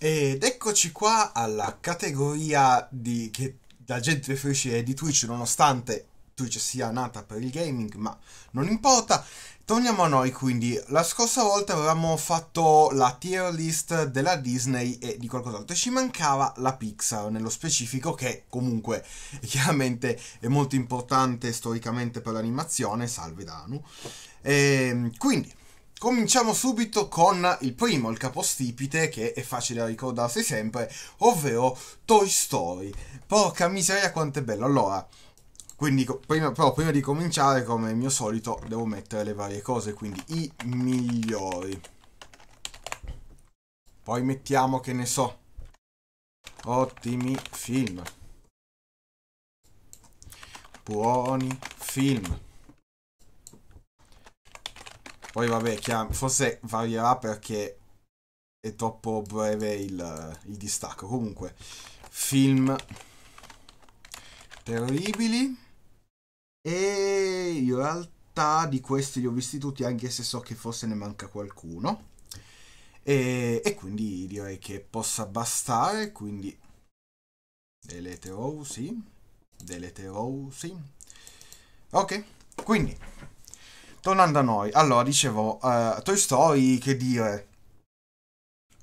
Ed eccoci qua alla categoria di, che la gente preferisce di Twitch, nonostante Twitch sia nata per il gaming, ma non importa. Torniamo a noi quindi, la scorsa volta avevamo fatto la tier list della Disney e di qualcos'altro, ci mancava la Pixar nello specifico che comunque chiaramente è molto importante storicamente per l'animazione, salve Danu. E, ehm, quindi Cominciamo subito con il primo, il capostipite, che è facile da ricordarsi sempre, ovvero Toy Story. Porca miseria quanto è bello. Allora, quindi prima, però prima di cominciare, come mio solito, devo mettere le varie cose, quindi i migliori. Poi mettiamo, che ne so, ottimi film. Buoni film poi vabbè, chiam- forse varierà perché è troppo breve il, il distacco. Comunque, film terribili e in realtà di questi li ho visti tutti anche se so che forse ne manca qualcuno. E, e, quindi direi che possa bastare quindi delete row sì delete row sì ok quindi tornando a noi, allora dicevo, uh, eh, Toy Story, che dire,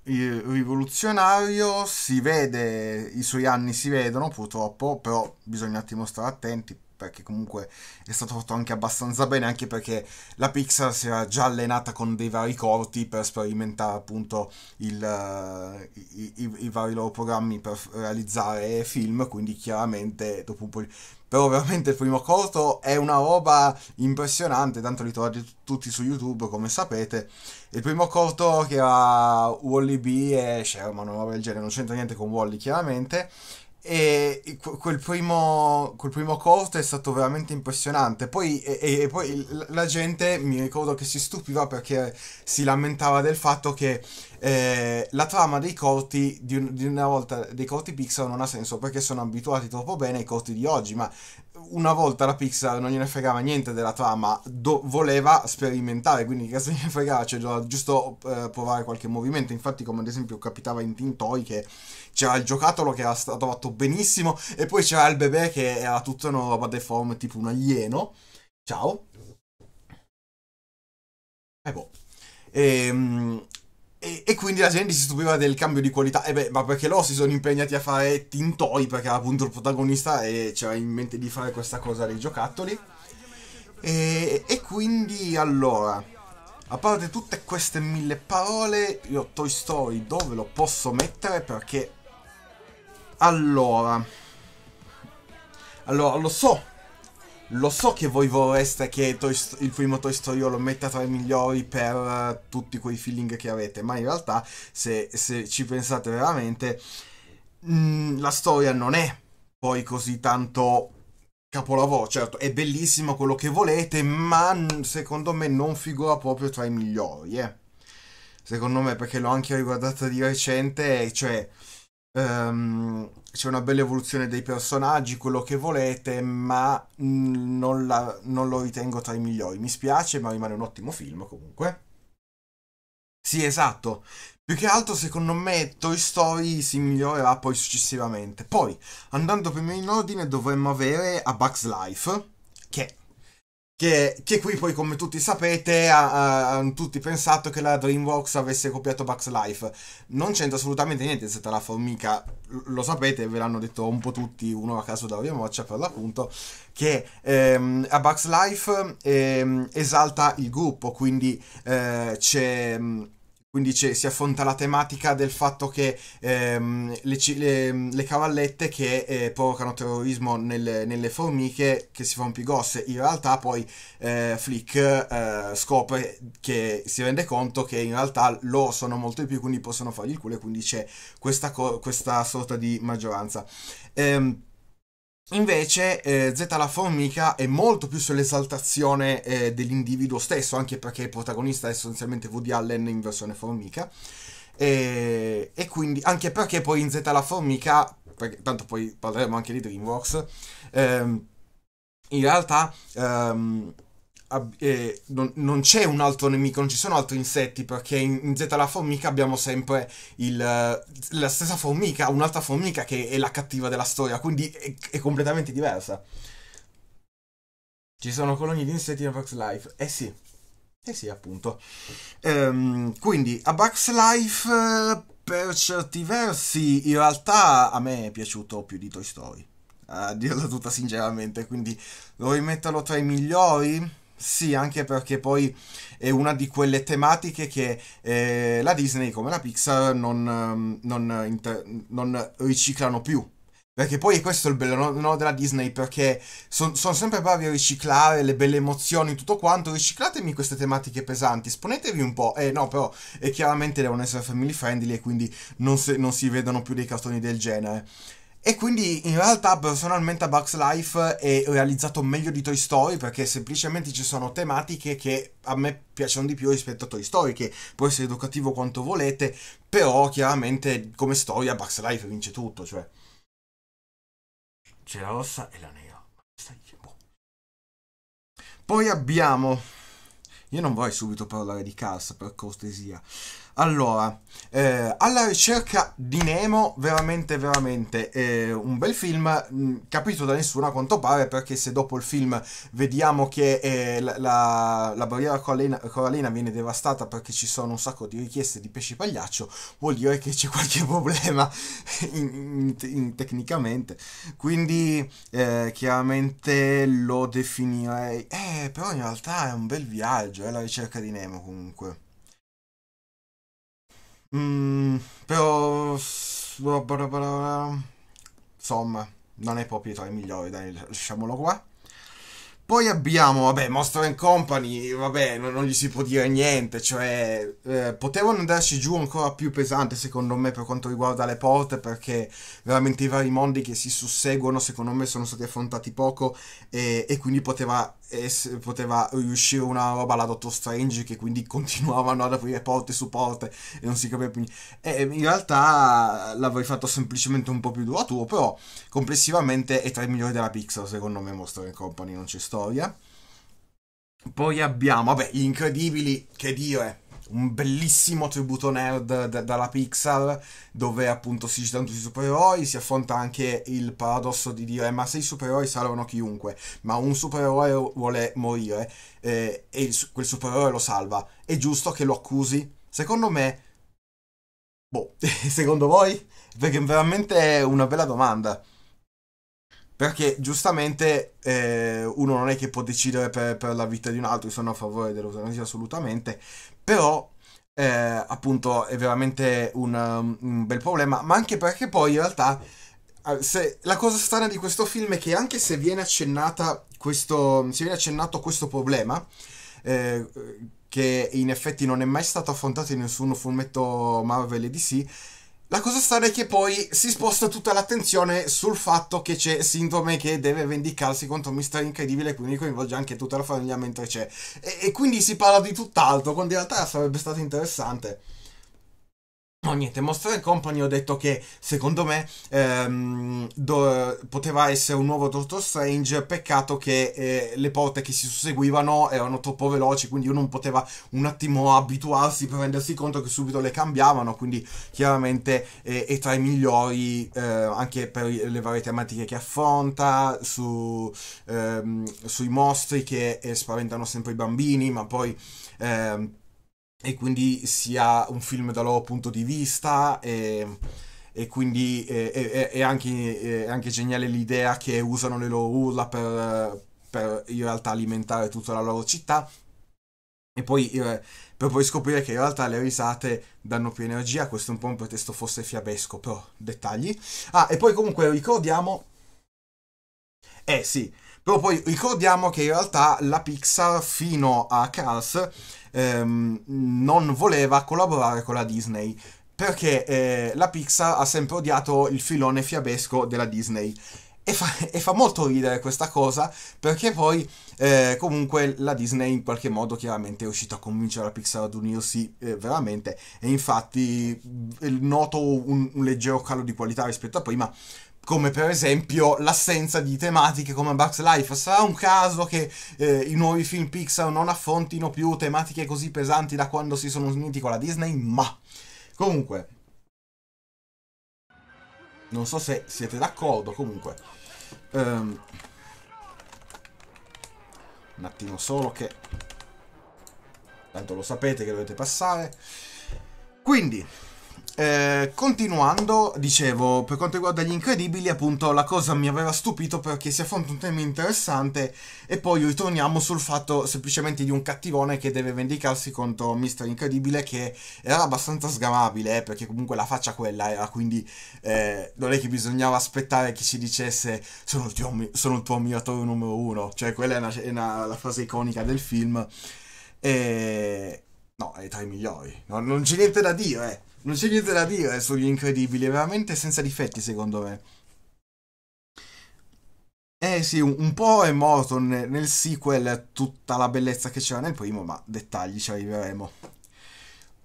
il rivoluzionario, si vede, i suoi anni si vedono purtroppo, però bisogna un attimo stare attenti perché comunque è stato fatto anche abbastanza bene, anche perché la Pixar si era già allenata con dei vari corti per sperimentare appunto il, uh, i, i, i, vari loro programmi per realizzare film, quindi chiaramente dopo un po' però veramente il primo corto è una roba impressionante, tanto li trovate tutti su YouTube come sapete. Il primo corto che era Wally B e Sherman, una roba del genere, non c'entra niente con Wally chiaramente, e quel primo, quel primo corto è stato veramente impressionante. Poi, e, e poi, la gente mi ricordo che si stupiva perché si lamentava del fatto che eh, la trama dei corti di, un, di, una volta dei corti Pixar non ha senso perché sono abituati troppo bene ai corti di oggi. Ma una volta la Pixar non gliene fregava niente della trama, do, voleva sperimentare, quindi che se gliene fregava, cioè doveva giusto eh, provare qualche movimento. Infatti, come ad esempio capitava in Tintoy che c'era il giocattolo che era stato fatto benissimo e poi c'era il bebè che era tutta una roba deforme, tipo un alieno. Ciao. Eh boh. E, ehm, e, e, quindi la gente si stupiva del cambio di qualità. E beh, ma perché loro si sono impegnati a fare Tintoi? Perché era appunto il protagonista e c'era in mente di fare questa cosa dei giocattoli. E, e quindi allora, a parte tutte queste mille parole, io Toy Story dove lo posso mettere? Perché allora, allora lo so lo so che voi vorreste che il primo Toy Story lo metta tra i migliori per uh, tutti quei feeling che avete, ma in realtà se, se ci pensate veramente mh, mm, la storia non è poi così tanto capolavoro, certo è bellissimo quello che volete, ma secondo me non figura proprio tra i migliori, eh. secondo me perché l'ho anche riguardata di recente, cioè Um, c'è una bella evoluzione dei personaggi, quello che volete, ma non, la, non, lo ritengo tra i migliori. Mi spiace, ma rimane un ottimo film comunque. Sì, esatto. Più che altro, secondo me, Toy Story si migliorerà poi successivamente. Poi, andando prima in ordine, dovremmo avere A Bugs Life, che che, che, qui poi come tutti sapete hanno tutti pensato che la DreamWorks avesse copiato Bugs Life non c'entra assolutamente niente se te la formica lo sapete ve l'hanno detto un po' tutti uno a caso da Moccia per l'appunto che ehm, a Bugs Life ehm, esalta il gruppo quindi eh, c'è quindi si affronta la tematica del fatto che ehm, le, le, le, cavallette che eh, provocano terrorismo nelle, nelle, formiche che si fanno più grosse, in realtà poi eh, Flick eh, scopre che si rende conto che in realtà loro sono molto di più, quindi possono fargli il culo e quindi c'è questa, co- questa sorta di maggioranza. Ehm, Invece eh, Z la formica è molto più sull'esaltazione eh, dell'individuo stesso, anche perché il protagonista è essenzialmente Woody Allen in versione formica. E, eh, e quindi, anche perché poi in Zeta la formica, perché, tanto poi parleremo anche di DreamWorks, ehm, in realtà ehm, eh, non, non, c'è un altro nemico, non ci sono altri insetti, perché in, in Z la formica abbiamo sempre il, eh, la stessa formica, un'altra formica che è la cattiva della storia, quindi è, è completamente diversa. Ci sono colonie di insetti in Bugs Life, eh sì, eh sì appunto. Ehm, quindi a Bugs Life per certi versi in realtà a me è piaciuto più di Toy Story a dirla tutta sinceramente, quindi dovrei metterlo tra i migliori sì, anche perché poi è una di quelle tematiche che eh, la Disney come la Pixar non, ehm, non, inter- non riciclano più. Perché poi è questo il bello no, della Disney, perché sono sempre bravi a riciclare le belle emozioni, tutto quanto, riciclatemi queste tematiche pesanti, esponetevi un po', eh no però, e eh, chiaramente devono essere family friendly e quindi non, se, non si vedono più dei cartoni del genere. E quindi in realtà personalmente a Bugs Life è realizzato meglio di Toy Story perché semplicemente ci sono tematiche che a me piacciono di più rispetto a Toy Story, che può essere educativo quanto volete, però chiaramente come storia Bugs Life vince tutto, cioè. C'è la rossa e la nera. Boh. Poi abbiamo... Io non vorrei subito parlare di Cars per cortesia. Allora, eh, alla ricerca di Nemo, veramente, veramente eh, un bel film, mh, mm, capito da nessuno a quanto pare, perché se dopo il film vediamo che eh, la, la, barriera corallina, corallina, viene devastata perché ci sono un sacco di richieste di pesci pagliaccio, vuol dire che c'è qualche problema in, in, in, tecnicamente. Quindi eh, chiaramente lo definirei... Eh, però in realtà è un bel viaggio, è eh, la ricerca di Nemo comunque. Mm, però... Boh, boh, boh, insomma, non è proprio tra i migliori, dai, lasciamolo qua. Poi abbiamo, vabbè, Monster Company, vabbè, non, non, gli si può dire niente, cioè eh, potevano andarci giù ancora più pesante secondo me per quanto riguarda le porte perché veramente i vari mondi che si susseguono secondo me sono stati affrontati poco e, e quindi poteva e poteva riuscire una roba alla Dottor Strange che quindi continuavano ad aprire porte su porte e non si capiva più niente. E in realtà l'avrei fatto semplicemente un po' più duraturo, però complessivamente è tra i migliori della Pixar secondo me Monster Company, non c'è storia. Poi abbiamo, vabbè, gli incredibili, che dire un bellissimo tributo nerd d- dalla Pixar dove appunto si citano tutti i supereroi, si affronta anche il paradosso di dire ma se i supereroi salvano chiunque, ma un supereroe vuole morire eh, e il, quel supereroe lo salva, è giusto che lo accusi? Secondo me, boh, secondo voi? Perché veramente è una bella domanda. Perché giustamente eh, uno non è che può decidere per, per la vita di un altro, io sono a favore dell'eutanasia assolutamente, però eh, appunto è veramente un, um, un, bel problema, ma anche perché poi in realtà eh, se, la cosa strana di questo film è che anche se viene, accennata questo, se viene accennato questo problema, eh, che in effetti non è mai stato affrontato in nessun fumetto Marvel e DC, la cosa strana è che poi si sposta tutta l'attenzione sul fatto che c'è Sindrome che deve vendicarsi contro Mister Incredibile, quindi coinvolge anche tutta la famiglia mentre c'è. E, e quindi si parla di tutt'altro, quando in realtà sarebbe stato interessante. No, niente, Monster Company ho detto che secondo me ehm, do, poteva essere un nuovo Doctor Strange, peccato che eh, le porte che si susseguivano erano troppo veloci, quindi uno non poteva un attimo abituarsi per rendersi conto che subito le cambiavano, quindi chiaramente eh, è tra i migliori eh, anche per le varie tematiche che affronta, su, ehm, sui mostri che eh, spaventano sempre i bambini, ma poi... Ehm, e quindi sia un film dal loro punto di vista e, e quindi è, è, anche, è, anche, geniale l'idea che usano le loro urla per, per in realtà alimentare tutta la loro città e poi eh, per poi scoprire che in realtà le risate danno più energia, questo è un po' un pretesto fosse fiabesco, però dettagli. Ah, e poi comunque ricordiamo... Eh sì, però poi ricordiamo che in realtà la Pixar fino a Cars ehm, non voleva collaborare con la Disney perché eh, la Pixar ha sempre odiato il filone fiabesco della Disney. E fa, e fa molto ridere questa cosa perché poi eh, comunque la Disney in qualche modo chiaramente è riuscita a convincere la Pixar ad unirsi eh, veramente e infatti noto un, un leggero calo di qualità rispetto a prima come per esempio l'assenza di tematiche come Bugs Life. Sarà un caso che eh, i nuovi film Pixar non affrontino più tematiche così pesanti da quando si sono uniti con la Disney, ma comunque non so se siete d'accordo, comunque um, un attimo solo che tanto lo sapete che dovete passare. Quindi eh, continuando, dicevo, per quanto riguarda gli incredibili, appunto la cosa mi aveva stupito perché si affronta un tema interessante e poi ritorniamo sul fatto semplicemente di un cattivone che deve vendicarsi contro Mister Incredibile che era abbastanza sgamabile, eh, perché comunque la faccia quella era, quindi eh, non è che bisognava aspettare che ci dicesse sono il tuo, sono il tuo ammiratore numero uno, cioè quella è, una, è una, la frase iconica del film. E... No, è tra i migliori, no, non c'è niente da dire. Eh. Non c'è niente da dire eh, sugli incredibili, è veramente senza difetti secondo me. Eh sì, un, un po' è morto nel, nel sequel tutta la bellezza che c'era nel primo, ma dettagli ci arriveremo.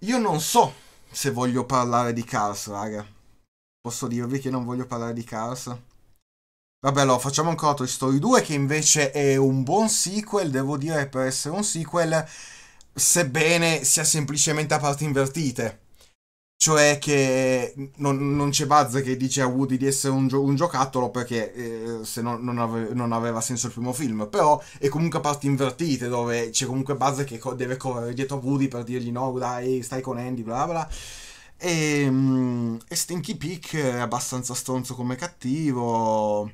Io non so se voglio parlare di Cars, raga. Posso dirvi che non voglio parlare di Cars? Vabbè, allora facciamo ancora Toy Story 2, che invece è un buon sequel, devo dire, per essere un sequel, sebbene sia semplicemente a parti invertite cioè che non, non c'è Buzz che dice a Woody di essere un, gio- un giocattolo perché eh, se no, non, ave- non, aveva senso il primo film, però è comunque a parti invertite dove c'è comunque Buzz che co- deve correre dietro a Woody per dirgli no dai stai con Andy bla bla e, um, e Stinky Peak è abbastanza stronzo come cattivo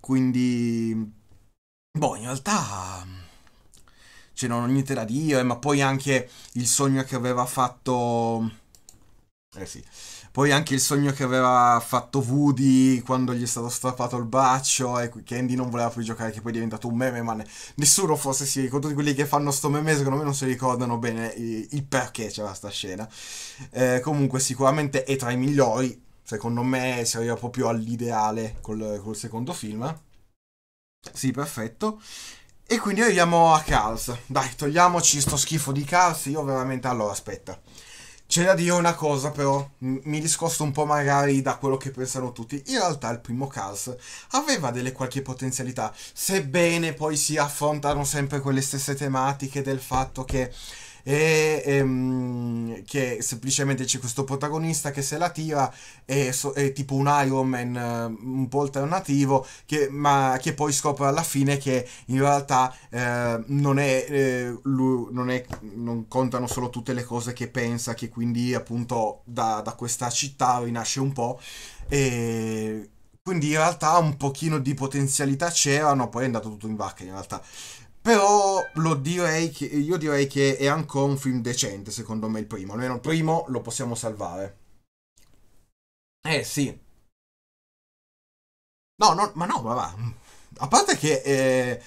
quindi boh in realtà cioè non ho niente da dire ma poi anche il sogno che aveva fatto eh sì. Poi anche il sogno che aveva fatto Woody quando gli è stato strappato il braccio e che Andy non voleva più giocare, che poi è diventato un meme, ma nessuno forse si ricorda, tutti quelli che fanno sto meme secondo me non si ricordano bene il perché c'era sta scena. Eh, comunque sicuramente è tra i migliori, secondo me si arriva proprio all'ideale col, col secondo film. Sì, perfetto. E quindi arriviamo a Cars. Dai, togliamoci sto schifo di Cars, io veramente... Allora, aspetta. C'è da dire una cosa però, mi discosto un po' magari da quello che pensano tutti. In realtà il primo Cars aveva delle qualche potenzialità, sebbene poi si affrontano sempre quelle stesse tematiche del fatto che e ehm, che semplicemente c'è questo protagonista che se la tira è, so, è tipo un Iron Man eh, un po' alternativo che, ma che poi scopre alla fine che in realtà eh, non, è, eh, lui, non, è, non contano solo tutte le cose che pensa che quindi appunto da, da questa città rinasce un po' e quindi in realtà un pochino di potenzialità c'erano, poi è andato tutto in vacca in realtà. Però lo direi che, io direi che è ancora un film decente, secondo me, il primo. Almeno il primo lo possiamo salvare. Eh sì. No, no ma no, ma va. A parte che eh,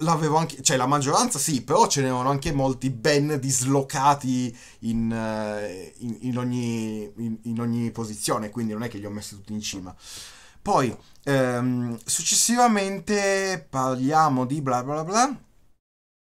l'avevo anche... Cioè, la maggioranza sì, però ce n'erano anche molti ben dislocati in, eh, in, in, ogni, in ogni posizione, quindi non è che li ho messi tutti in cima. Poi, ehm, successivamente parliamo di bla bla bla.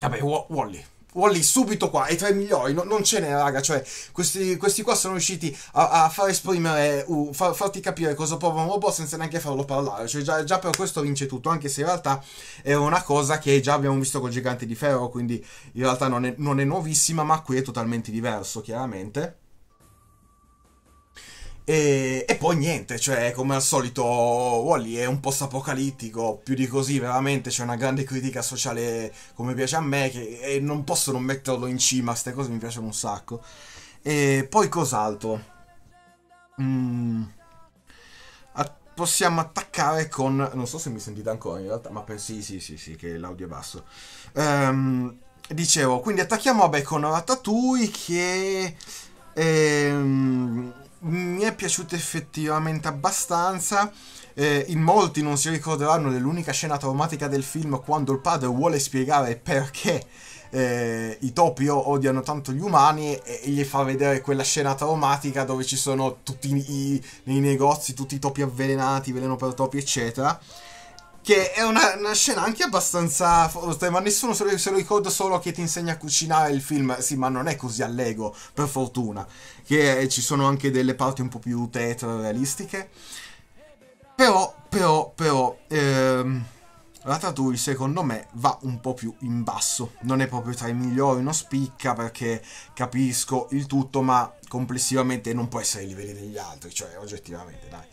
Vabbè, Wally. Wally subito qua, e tra i migliori, no, non ce n'è raga, cioè questi, questi qua sono riusciti a, a far esprimere, uh, far, farti capire cosa prova un robot senza neanche farlo parlare, cioè già, già, per questo vince tutto, anche se in realtà è una cosa che già abbiamo visto col gigante di ferro, quindi in realtà non è, non è nuovissima, ma qui è totalmente diverso chiaramente. E, e, poi niente, cioè, come al solito, Wally è un post apocalittico, più di così, veramente c'è una grande critica sociale come piace a me, che, e non posso non metterlo in cima, queste cose mi piacciono un sacco. E poi cos'altro? Mm, a, possiamo attaccare con... non so se mi sentite ancora in realtà, ma per, sì, sì, sì, sì, che l'audio è basso. Um, dicevo, quindi attacchiamo vabbè con Ratatouille che... Ehm, mi è piaciuto effettivamente abbastanza. Eh, in molti non si ricorderanno dell'unica scena traumatica del film quando il padre vuole spiegare perché eh, i topi odiano tanto gli umani e, gli fa vedere quella scena traumatica dove ci sono tutti i, nei negozi tutti i topi avvelenati, veleno per topi eccetera che è una, una, scena anche abbastanza forte, ma nessuno se lo, se lo ricorda solo che ti insegna a cucinare il film. Sì, ma non è così allego, per fortuna. Che eh, ci sono anche delle parti un po' più tetra, realistiche. Però, però, però... Ehm... Ratatouille secondo me va un po' più in basso, non è proprio tra i migliori, non spicca perché capisco il tutto ma complessivamente non può essere ai livelli degli altri, cioè oggettivamente dai.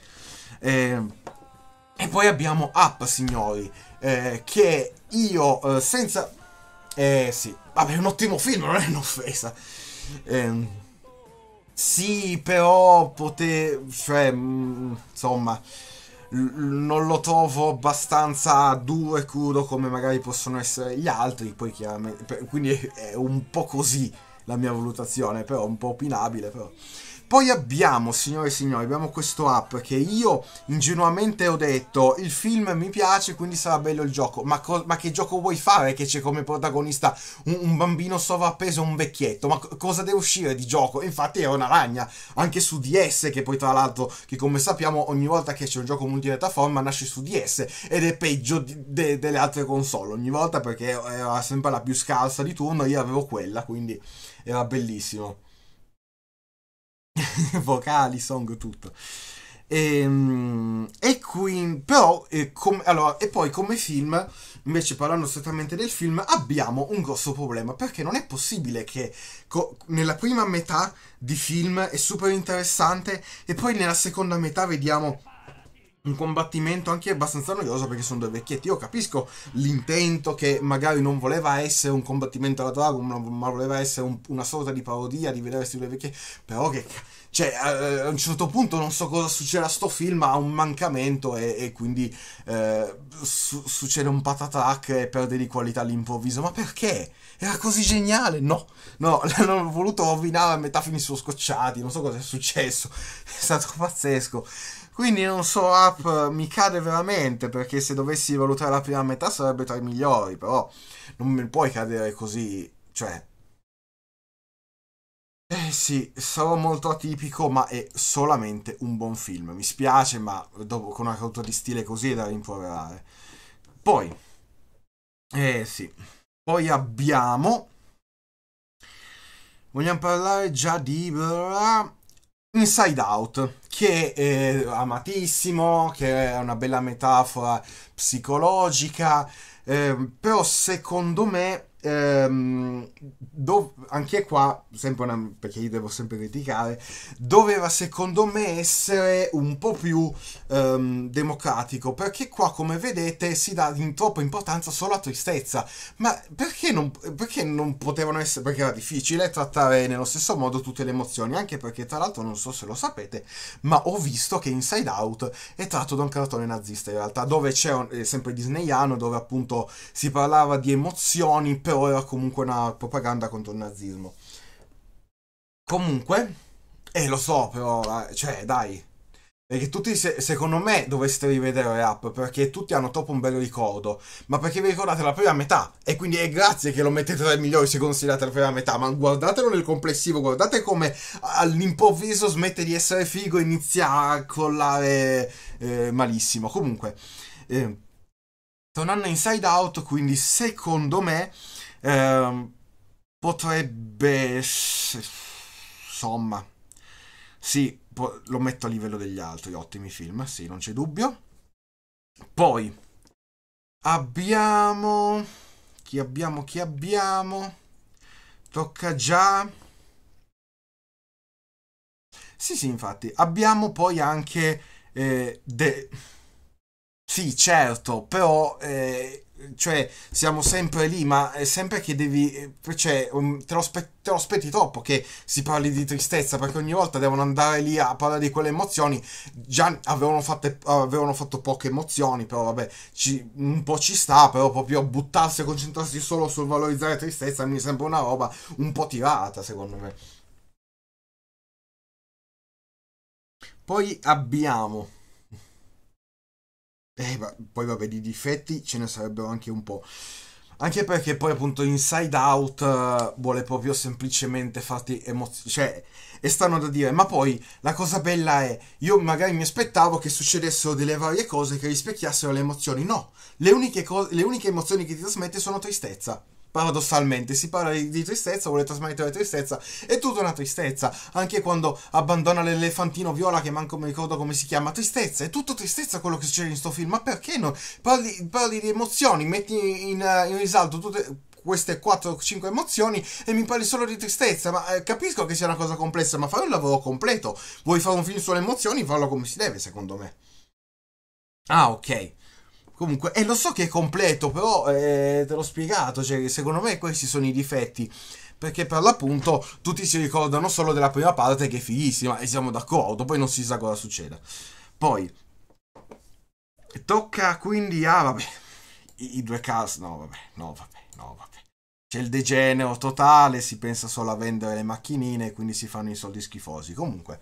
Ehm... E poi abbiamo Up, signori, eh, che io eh, senza... Eh sì, vabbè è un ottimo film, non è un'offesa. Eh, sì, però pote... cioè, mm, insomma, non lo trovo abbastanza duro e crudo come magari possono essere gli altri, poi chiaramente... quindi è un po' così la mia valutazione, però un po' opinabile, però... Poi abbiamo, signore e signori, abbiamo questo app che io ingenuamente ho detto, il film mi piace, quindi sarà bello il gioco. Ma, ma che gioco vuoi fare che c'è come protagonista un, un bambino sovrappeso e un vecchietto? Ma cosa deve uscire di gioco? Infatti era una ragna, anche su DS, che poi tra l'altro, che come sappiamo, ogni volta che c'è un gioco multipiattaforma nasce su DS ed è peggio di, de, delle altre console, ogni volta perché era sempre la più scarsa di turno, io avevo quella, quindi era bellissimo. vocali, song, tutto. Ehm, e, e quindi, però, e, eh, com, allora, e poi come film, invece parlando strettamente del film, abbiamo un grosso problema perché non è possibile che co, nella prima metà di film è super interessante e poi nella seconda metà vediamo un combattimento anche abbastanza noioso perché sono due vecchietti. Io capisco l'intento che magari non voleva essere un combattimento alla Dragon, ma voleva essere un, una sorta di parodia di vedere questi due vecchietti. Però che. Cioè, a un certo punto non so cosa succede a sto film, ha un mancamento e, e quindi eh, su, succede un patatrack e perde di qualità all'improvviso. Ma perché? Era così geniale? No, no, l'hanno voluto rovinare a metà fini su scocciati, non so cosa è successo. È stato pazzesco. Quindi non so, Up mi cade veramente perché se dovessi valutare la prima metà sarebbe tra i migliori, però non mi puoi cadere così, cioè... Eh sì, sarò molto atipico, ma è solamente un buon film. Mi spiace, ma dopo, con una caduta di stile così è da rimproverare. Poi... Eh sì. Poi abbiamo... Vogliamo parlare già di... Inside Out, che è eh, amatissimo, che è una bella metafora psicologica, eh, però secondo me ehm, dov- anche qua, sempre una, perché io devo sempre criticare, doveva secondo me essere un po' più ehm, democratico, perché qua come vedete si dà in troppa importanza solo a tristezza, ma perché non, perché non potevano essere, perché era difficile trattare nello stesso modo tutte le emozioni, anche perché tra l'altro non so se lo sapete, ma ho visto che Inside Out è tratto da un cartone nazista in realtà, dove c'è un, sempre disneyano, dove appunto si parlava di emozioni, però o era comunque una propaganda contro il nazismo. Comunque, eh lo so però, eh, cioè dai, perché tutti, se, secondo me, dovreste rivedere Rap, perché tutti hanno troppo un bel ricordo. Ma perché vi ricordate la prima metà? E quindi è grazie che lo mettete tra i migliori se considerate la prima metà. Ma guardatelo nel complessivo, guardate come all'improvviso smette di essere figo e inizia a collare eh, malissimo. Comunque, eh, tornando Inside Out, quindi secondo me Ehm, potrebbe... Insomma, sì, po- lo metto a livello degli altri, ottimi film, sì, non c'è dubbio. Poi abbiamo... Chi abbiamo? Chi abbiamo? Tocca già... Sì, sì, infatti. Abbiamo poi anche... Eh, de... Sì, certo, però eh, cioè siamo sempre lì, ma è sempre che devi, cioè te lo, spe- te lo, aspetti troppo che si parli di tristezza, perché ogni volta devono andare lì a parlare di quelle emozioni, già avevano, fatte, avevano fatto poche emozioni, però vabbè, ci, un po' ci sta, però proprio buttarsi e concentrarsi solo sul valorizzare tristezza mi sembra una roba un po' tirata, secondo me. Poi abbiamo eh, poi vabbè, di difetti ce ne sarebbero anche un po'. Anche perché poi appunto Inside Out eh, vuole proprio semplicemente farti emozionare, cioè è strano da dire, ma poi la cosa bella è, io magari mi aspettavo che succedessero delle varie cose che rispecchiassero le emozioni, no, le uniche, co- le uniche emozioni che ti trasmette sono tristezza paradossalmente si parla di, di tristezza vuole trasmettere la tristezza è tutta una tristezza anche quando abbandona l'elefantino viola che manco mi ricordo come si chiama tristezza è tutto tristezza quello che succede in sto film ma perché no? Parli, parli, di emozioni metti in, in, risalto tutte queste 4-5 emozioni e mi parli solo di tristezza. Ma eh, capisco che sia una cosa complessa, ma fai un lavoro completo. Vuoi fare un film sulle emozioni? Fallo come si deve, secondo me. Ah, ok. Comunque, e eh, lo so che è completo, però eh, te l'ho spiegato, cioè, secondo me questi sono i difetti. Perché per l'appunto tutti si ricordano solo della prima parte che è fighissima e siamo d'accordo, poi non si sa cosa succeda. Poi, tocca quindi a, ah, vabbè, i, i due cast, no vabbè, no vabbè, no vabbè. C'è il degenero totale, si pensa solo a vendere le macchinine quindi si fanno i soldi schifosi. Comunque,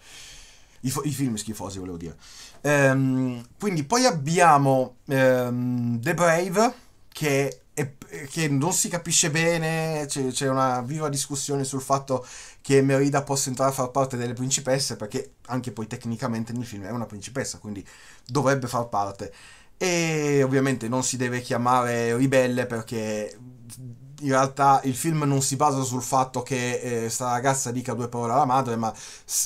i, i film schifosi volevo dire. Ehm, quindi poi abbiamo ehm, The Brave che, è, che, non si capisce bene, c'è, c'è una viva discussione sul fatto che Merida possa entrare a far parte delle principesse perché anche poi tecnicamente nel film è una principessa, quindi dovrebbe far parte. E ovviamente non si deve chiamare ribelle perché in realtà il film non si basa sul fatto che eh, ragazza dica due parole alla madre, ma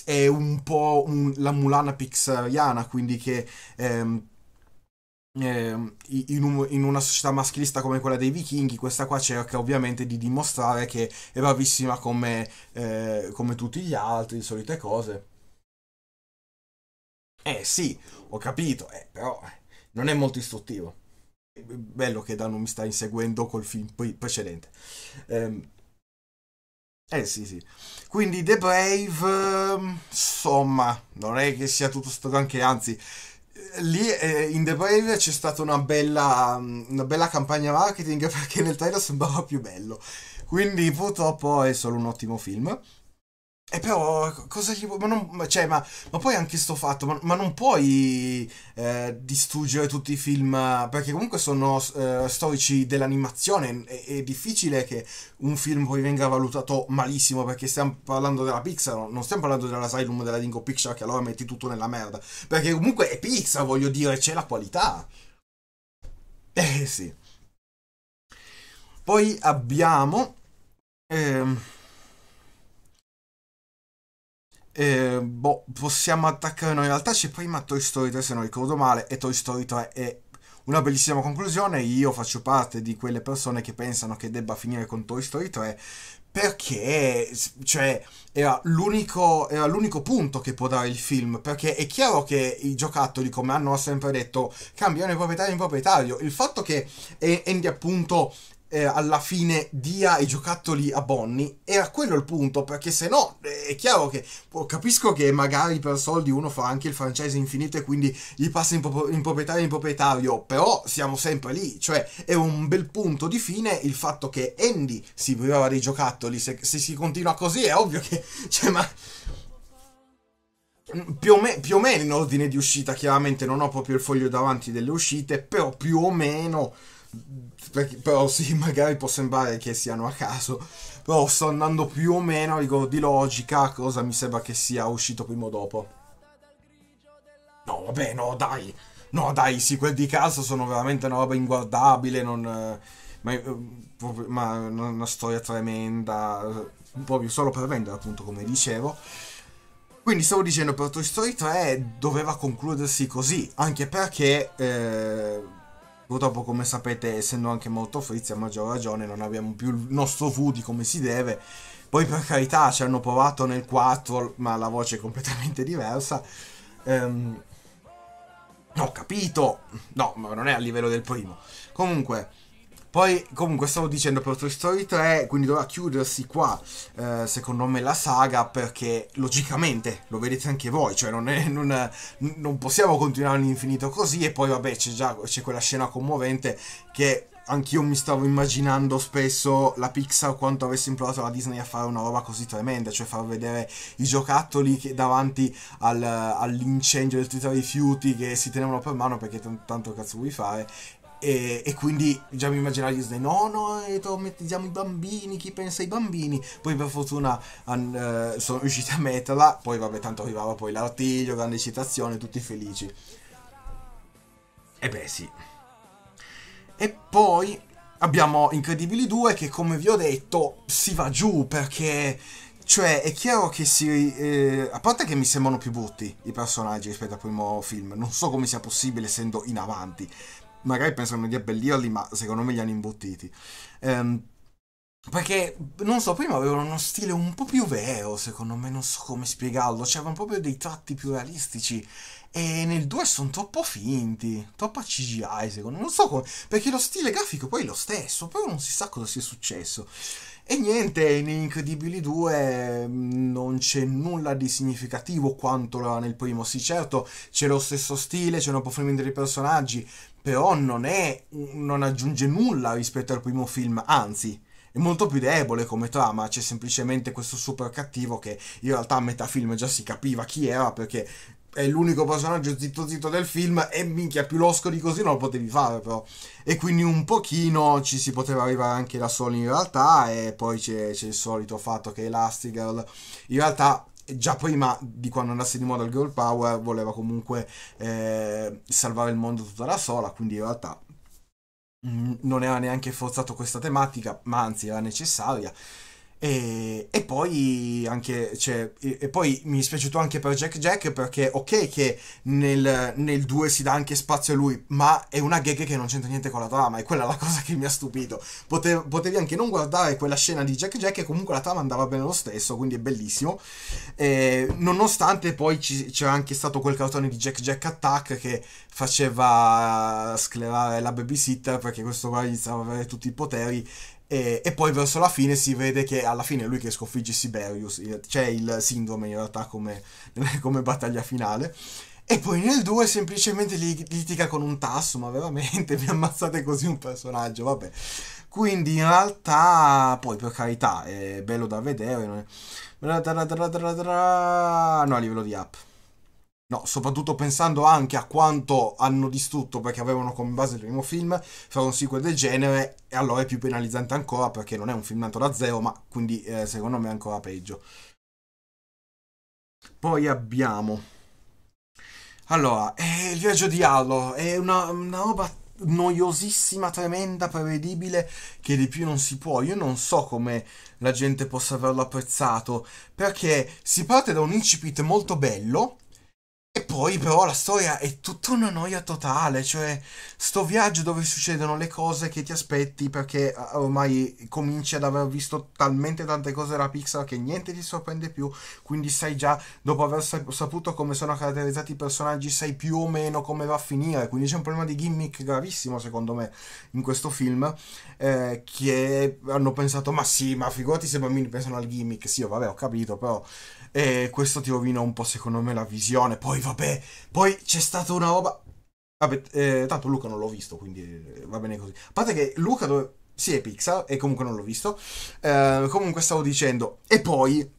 è un po' un, la Mulana pixariana, quindi che ehm, eh, in, un, in, una società maschilista come quella dei vichinghi, questa qua cerca ovviamente di dimostrare che è bravissima come, eh, come tutti gli altri, solite cose. Eh sì, ho capito, eh, però eh, non è molto istruttivo bello che Dano mi sta inseguendo col film precedente. Ehm, eh sì sì. Quindi The Brave, ehm, insomma, non è che sia tutto stato anche, anzi, lì eh, in The Brave c'è stata una bella, mm, una bella campagna marketing perché nel trailer sembrava più bello. Quindi purtroppo è solo un ottimo film. E eh, però cosa gli vuoi? Ma, cioè, ma, ma poi anche sto fatto, ma, ma non puoi eh, distruggere tutti i film, perché comunque sono eh, storici dell'animazione, è, è, difficile che un film poi venga valutato malissimo, perché stiamo parlando della Pixar, non stiamo parlando dell'Asylum, della Dingo Picture, che allora metti tutto nella merda, perché comunque è Pixar, voglio dire, c'è la qualità. Eh sì. Poi abbiamo... Ehm, eh, boh, possiamo attaccare noi in realtà c'è prima Toy Story 3 se non ricordo male e Toy Story 3 è una bellissima conclusione, io faccio parte di quelle persone che pensano che debba finire con Toy Story 3 perché cioè, era, l'unico, era l'unico punto che può dare il film, perché è chiaro che i giocattoli, come hanno sempre detto, cambiano di proprietario in proprietario. Il fatto che Andy appunto eh, alla fine dia i giocattoli a Bonnie era quello il punto perché se no eh, è chiaro che boh, capisco che magari per soldi uno fa anche il franchise infinito e quindi gli passa in, pro- in proprietario in proprietario però siamo sempre lì cioè è un bel punto di fine il fatto che Andy si privava dei giocattoli se, se si continua così è ovvio che cioè ma mm, più o, me- più o meno in ordine di uscita chiaramente non ho proprio il foglio davanti delle uscite però più o meno perché, però sì, magari può sembrare che siano a caso, però sto andando più o meno a rigor di logica, cosa mi sembra che sia uscito prima o dopo. No, vabbè, no, dai. No, dai, sì, quel di caso sono veramente una roba inguardabile, non, eh, ma, eh, ma una storia tremenda, eh, proprio solo per vendere, appunto, come dicevo. Quindi stavo dicendo per Toy Story 3 doveva concludersi così, anche perché... Eh, Purtroppo, come sapete, essendo anche molto frizzi a maggior ragione non abbiamo più il nostro Woody come si deve. Poi, per carità, ci hanno provato nel 4, ma la voce è completamente diversa. Ehm... Ho capito! No, ma non è a livello del primo. Comunque, poi comunque stavo dicendo per Toy Story 3, quindi dovrà chiudersi qua eh, secondo me la saga perché logicamente lo vedete anche voi, cioè non, è, non, è, non possiamo continuare all'infinito così e poi vabbè c'è già c'è quella scena commovente che anch'io mi stavo immaginando spesso la Pixar quanto avesse imparato la Disney a fare una roba così tremenda, cioè far vedere i giocattoli che davanti al, all'incendio del titolo rifiuti che si tenevano per mano perché t- tanto cazzo vuoi fare e, e, quindi già mi immaginavo Disney no no mettiamo i bambini chi pensa ai bambini poi per fortuna an, uh, sono riusciti a metterla poi vabbè tanto arrivava poi l'artiglio grande citazione tutti felici e beh sì e poi abbiamo Incredibili 2 che come vi ho detto si va giù perché cioè è chiaro che si eh, a parte che mi sembrano più brutti i personaggi rispetto al primo film non so come sia possibile essendo in avanti magari pensano di abbellirli, ma secondo me li hanno imbottiti. Ehm, perché, non so, prima avevano uno stile un po' più vero, secondo me, non so come spiegarlo, c'erano proprio dei tratti più realistici. E nel 2 sono troppo finti, troppo CGI, secondo me, non so come, perché lo stile grafico poi è lo stesso, però non si sa cosa sia successo. E niente, in Incredibili 2 mm, non c'è nulla di significativo quanto nel primo. Sì, certo, c'è lo stesso stile, c'è un approfondimento dei personaggi, però non, è, non aggiunge nulla rispetto al primo film, anzi è molto più debole come trama, c'è semplicemente questo super cattivo che in realtà a metà film già si capiva chi era perché è l'unico personaggio zitto zitto del film e minchia più losco di così non lo potevi fare però e quindi un pochino ci si poteva arrivare anche da soli in realtà e poi c'è, il solito fatto che Elastigirl in realtà già prima di quando andasse di moda il girl power voleva comunque eh, salvare il mondo tutta da sola, quindi in realtà mh, mm, non era neanche forzato questa tematica, ma anzi era necessaria. E, e, poi anche, cioè, e, e poi mi è spiaciuto anche per Jack Jack perché ok che nel, nel 2 si dà anche spazio a lui, ma è una gag che non c'entra niente con la trama e quella è la cosa che mi ha stupito. Pote, potevi anche non guardare quella scena di Jack Jack e comunque la trama andava bene lo stesso, quindi è bellissimo. E, nonostante poi ci, c'era anche stato quel cartone di Jack Jack Attack che faceva sclerare la babysitter perché questo qua iniziava ad avere tutti i poteri e, e, poi verso la fine si vede che alla fine è lui che sconfigge Siberius, c'è il sindrome in realtà come, come battaglia finale. E poi nel 2 semplicemente litiga con un tasso, ma veramente mi ammazzate così un personaggio, vabbè. Quindi in realtà, poi per carità, è bello da vedere. No, a livello di app. No, soprattutto pensando anche a quanto hanno distrutto perché avevano come base il primo film, fare un sequel del genere e allora è più penalizzante ancora perché non è un film nato da zero, ma quindi eh, secondo me è ancora peggio. Poi abbiamo... Allora, eh, il viaggio di Allo è una, una roba noiosissima, tremenda, prevedibile, che di più non si può. Io non so come la gente possa averlo apprezzato, perché si parte da un incipit molto bello, e poi però la storia è tutta una noia totale, cioè sto viaggio dove succedono le cose che ti aspetti perché eh, ormai cominci ad aver visto talmente tante cose della Pixar che niente ti sorprende più, quindi sai già, dopo aver saputo come sono caratterizzati i personaggi, sai più o meno come va a finire, quindi c'è un problema di gimmick gravissimo secondo me in questo film, eh, che hanno pensato ma sì, ma figurati se i bambini pensano al gimmick, sì, vabbè ho capito, però e questo ti rovina un po', secondo me, la visione. Poi, vabbè, poi c'è stata una roba... Vabbè, eh, tanto Luca non l'ho visto, quindi eh, va bene così. A parte che Luca dove... Sì, è Pixar, e comunque non l'ho visto. Eh, comunque stavo dicendo... E poi...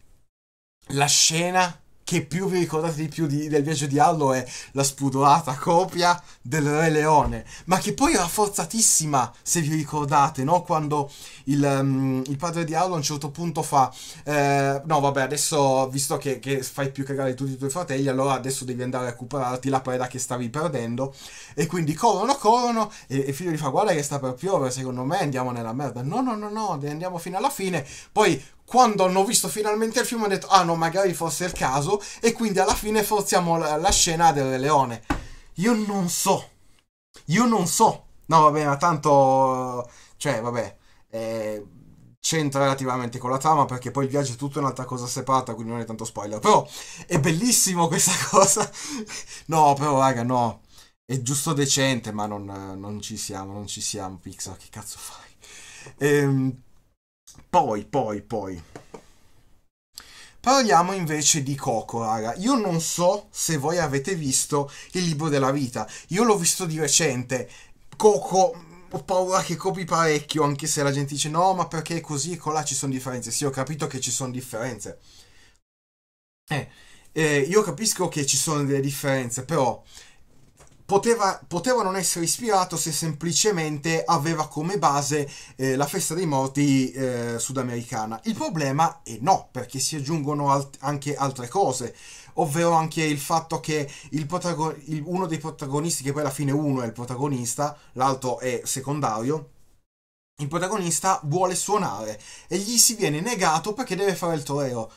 La scena che più vi ricordate di più di, del viaggio di Allo è la spudorata copia del Re Leone, ma che poi era forzatissima, se vi ricordate, no? Quando il, um, il padre di Allo a un certo punto fa, eh, no vabbè, adesso visto che, che fai più cagare tutti i tuoi fratelli, allora adesso devi andare a recuperarti la preda che stavi perdendo, e quindi corrono, corrono, e, e figlio gli fa, guarda che sta per piovere, secondo me andiamo nella merda, no, no, no, no, andiamo fino alla fine, poi quando hanno visto finalmente il film hanno detto ah no magari fosse il caso e quindi alla fine forziamo la, la scena del Leone io non so io non so no vabbè ma tanto cioè vabbè eh, c'entra relativamente con la trama perché poi il viaggio è tutta un'altra cosa separata quindi non è tanto spoiler però è bellissimo questa cosa no però raga no è giusto decente ma non, non ci siamo non ci siamo Pixar che cazzo fai ehm poi, poi, poi. Parliamo invece di Coco, raga. Io non so se voi avete visto il libro della vita. Io l'ho visto di recente. Coco, ho paura che copi parecchio, anche se la gente dice no, ma perché così e colà ci sono differenze. Sì, ho capito che ci sono differenze. Eh, eh, io capisco che ci sono delle differenze, però poteva, poteva, non essere ispirato se semplicemente aveva come base eh, la festa dei morti eh, sudamericana. Il problema è no, perché si aggiungono alt anche altre cose, ovvero anche il fatto che il il, uno dei protagonisti, che poi alla fine uno è il protagonista, l'altro è secondario, il protagonista vuole suonare e gli si viene negato perché deve fare il torero.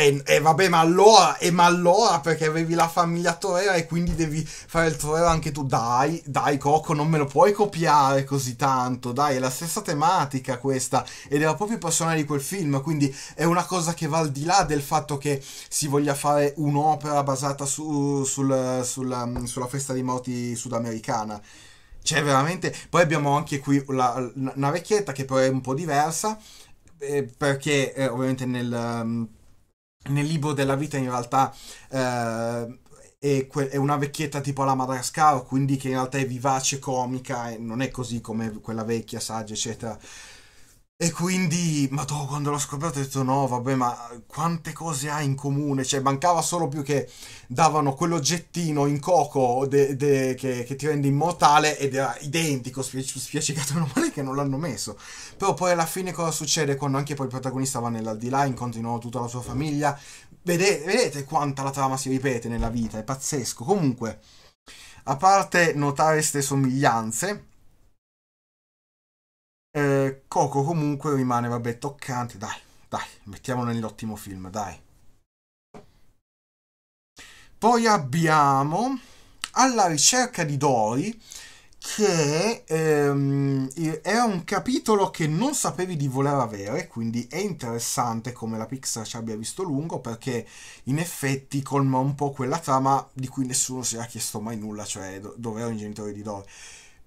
E, e, vabbè, ma allora, e ma allora perché avevi la famiglia torera e quindi devi fare il torero anche tu. Dai, dai Coco, non me lo puoi copiare così tanto. Dai, è la stessa tematica questa ed era proprio personale di quel film, quindi è una cosa che va al di là del fatto che si voglia fare un'opera basata su, sul, sulla, um, sulla festa dei morti sudamericana. Cioè, veramente... Poi abbiamo anche qui la, una vecchietta che però è un po' diversa, eh, perché eh, ovviamente nel... Um, nel libro della vita in realtà eh, è, que- è, una vecchietta tipo la Madagascar, quindi che in realtà è vivace, comica, e non è così come quella vecchia, saggia, eccetera. E quindi, ma to, quando l'ho scoperto ho detto no, vabbè, ma quante cose ha in comune? Cioè, mancava solo più che davano quell'oggettino in coco de, de, che, che, ti rende immortale ed era identico, spia, spiaccicato meno male che non l'hanno messo. Però poi alla fine cosa succede quando anche poi il protagonista va nell'aldilà, incontra tutta la sua famiglia? Vedete, vedete quanta la trama si ripete nella vita, è pazzesco. Comunque, a parte notare queste somiglianze eh, Coco comunque rimane, vabbè, toccante. Dai, dai, mettiamolo nell'ottimo film, dai. Poi abbiamo Alla ricerca di Dori, che ehm, era un capitolo che non sapevi di voler avere, quindi è interessante come la Pixar ci abbia visto lungo, perché in effetti colma un po' quella trama di cui nessuno si era chiesto mai nulla, cioè do- dov'erano i genitori di Dori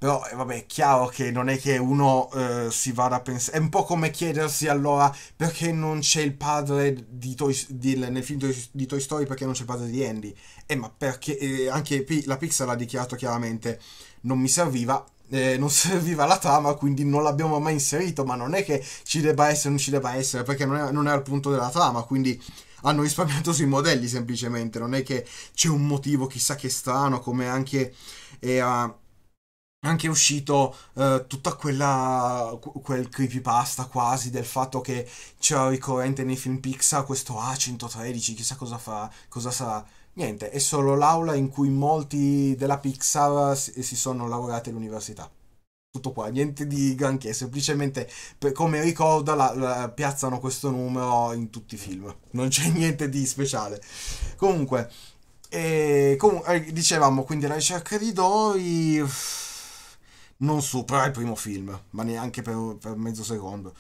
però eh, vabbè, è chiaro che non è che uno eh, si vada a pensare. È un po' come chiedersi allora perché non c'è il padre di Toy, di, nel film di Toy Story, perché non c'è il padre di Andy. Eh, ma perché eh, anche la Pixar l'ha dichiarato chiaramente: non mi serviva, eh, non serviva la trama, quindi non l'abbiamo mai inserito, ma non è che ci debba essere o non ci debba essere, perché non è, non è, al punto della trama, quindi hanno risparmiato sui modelli semplicemente, non è che c'è un motivo chissà che strano, come anche era eh, anche è uscito eh, tutta quella quel creepypasta quasi del fatto che c'è ricorrente nei film Pixar questo A113 chissà cosa fa cosa sarà niente è solo l'aula in cui molti della Pixar si, sono laureati all'università tutto qua, niente di granché, semplicemente per, come ricorda la, la, piazzano questo numero in tutti i film, non c'è niente di speciale. Comunque, e, eh, com eh, dicevamo quindi la ricerca di Dory non supera il primo film, ma neanche per, per mezzo secondo.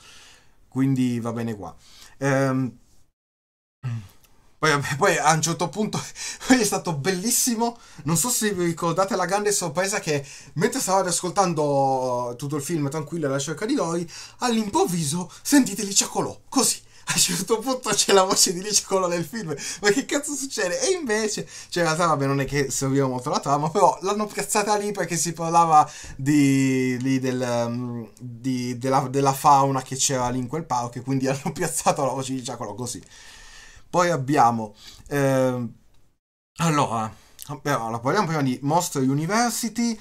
Quindi va bene qua. Ehm, poi, poi, a un certo punto è stato bellissimo. Non so se vi ricordate la grande sorpresa che mentre stavate ascoltando eh, tutto il film tranquillo alla cerca di Lori, all'improvviso sentite lì ciacolò, così a un certo punto c'è la voce di Lice Cola del film. Ma che cazzo succede? E invece, cioè, in realtà, vabbè, non è che serviva molto la trama, però l'hanno piazzata lì perché si parlava di, lì del, um, di, della, della, fauna che c'era lì in quel parco. E quindi hanno piazzato la voce di Lice Cola così. Poi abbiamo. Eh, allora. Allora, parliamo prima di Monster University,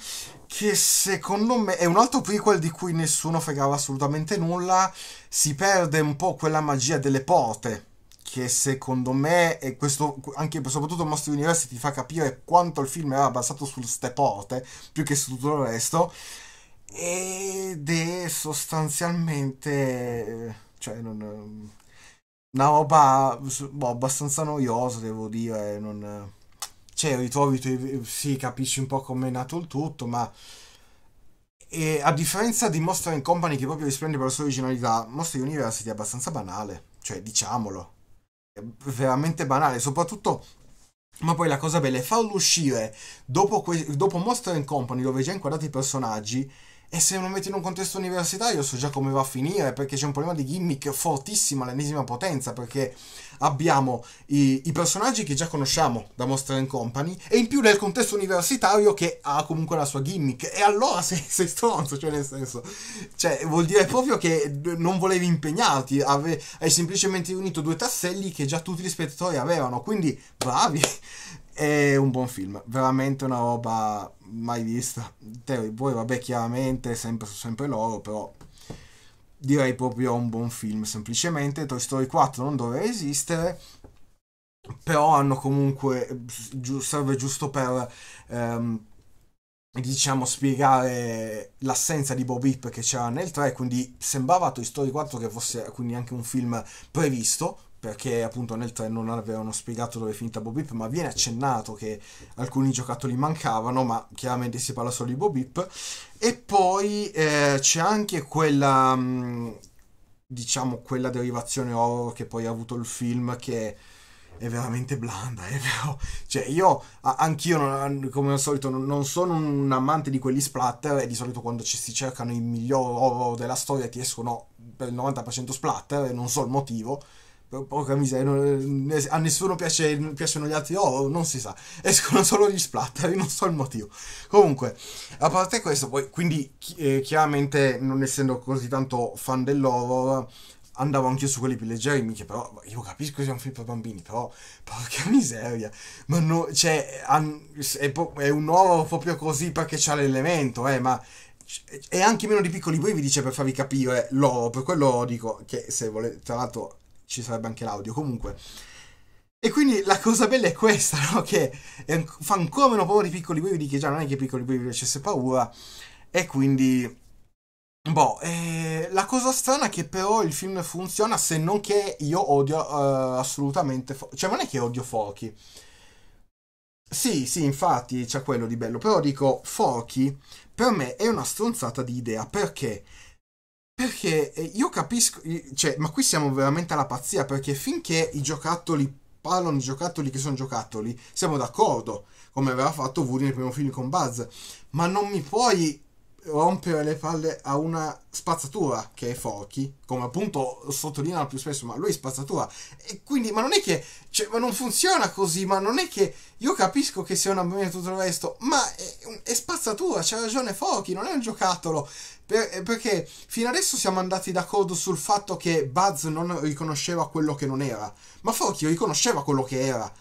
che secondo me è un altro prequel di cui nessuno fregava assolutamente nulla, si perde un po' quella magia delle porte che secondo me e questo anche soprattutto Monster University ti fa capire quanto il film era basato su ste porte più che su tutto il resto ed è sostanzialmente cioè non, una roba boh, abbastanza noiosa devo dire non cioè ritrovi i sì, capisci un po' come è nato il tutto, ma... E a differenza di Monster and Company che proprio risplende per la sua originalità, Monster University è abbastanza banale, cioè diciamolo, è veramente banale, soprattutto ma poi la cosa bella è farlo uscire dopo, que- dopo Monster and Company, dove già inquadrati i personaggi, e se lo metti in un contesto universitario so già come va a finire, perché c'è un problema di gimmick fortissimo all'ennesima potenza, perché abbiamo i, i, personaggi che già conosciamo da Monster Company, e in più nel contesto universitario che ha comunque la sua gimmick. E allora sei, sei stronzo, cioè nel senso, cioè vuol dire proprio che non volevi impegnarti, ave, hai semplicemente unito due tasselli che già tutti gli spettatori avevano, quindi bravi, è un buon film, veramente una roba mai vista. Terry Boy, vabbè, chiaramente sempre, sempre loro, però direi proprio un buon film. Semplicemente Toy Story 4 non doveva esistere, però hanno comunque, serve giusto per... Ehm, diciamo spiegare l'assenza di Bob Hip che c'era nel 3 quindi sembrava Toy Story 4 che fosse quindi anche un film previsto perché appunto nel 3 non avevano spiegato dove è finita Bobip, ma viene accennato che alcuni giocattoli mancavano, ma chiaramente si parla solo di Bobip. E poi eh, c'è anche quella, mm, diciamo, quella derivazione horror che poi ha avuto il film che è veramente blanda, è vero. Cioè, io anch'io, non, come al solito, non sono un amante di quelli splatter. E di solito quando ci si cercano i migliori horror della storia ti escono per il 90% splatter, e non so il motivo. Oh, porca miseria, non, eh, a nessuno piace, piacciono gli altri, oh, non si sa. Escono solo gli splatter, non so il motivo. Comunque, a parte questo, poi, quindi eh, chiaramente non essendo così tanto fan dell'horror, andavo anch'io su quelli più leggeri, mica però io capisco che sia un film per bambini, però porca miseria, ma no, cioè, è, è un horror proprio così perché c'ha l'elemento, eh, ma e anche meno di piccoli poi vi dice per farvi capire l'oro per quello dico che se volete tra l'altro ci sarebbe anche l'audio comunque. E quindi la cosa bella è questa, no? Che fa ancora meno paura i piccoli brividi, che già non è che i piccoli brividi facesse paura. E quindi... Boh, eh, la cosa strana è che però il film funziona se non che io odio uh, assolutamente... Fo- cioè non è che odio Forky. Sì, sì, infatti c'è quello di bello, però dico Forky per me è una stronzata di idea perché perché eh, io capisco, cioè, ma qui siamo veramente alla pazzia, perché finché i giocattoli parlano di giocattoli che sono giocattoli, siamo d'accordo, come aveva fatto Woody nel primo film con Buzz, ma non mi puoi rompere le palle a una spazzatura che è Forky, come appunto sottolineano più spesso, ma lui è spazzatura. E quindi, ma non è che, cioè, ma non funziona così, ma non è che io capisco che sia una bambina e tutto il resto, ma è, è spazzatura, c'ha ragione Forky, non è un giocattolo. Per, eh, perché fino adesso siamo andati d'accordo sul fatto che Buzz non riconosceva quello che non era, ma Forky riconosceva quello che era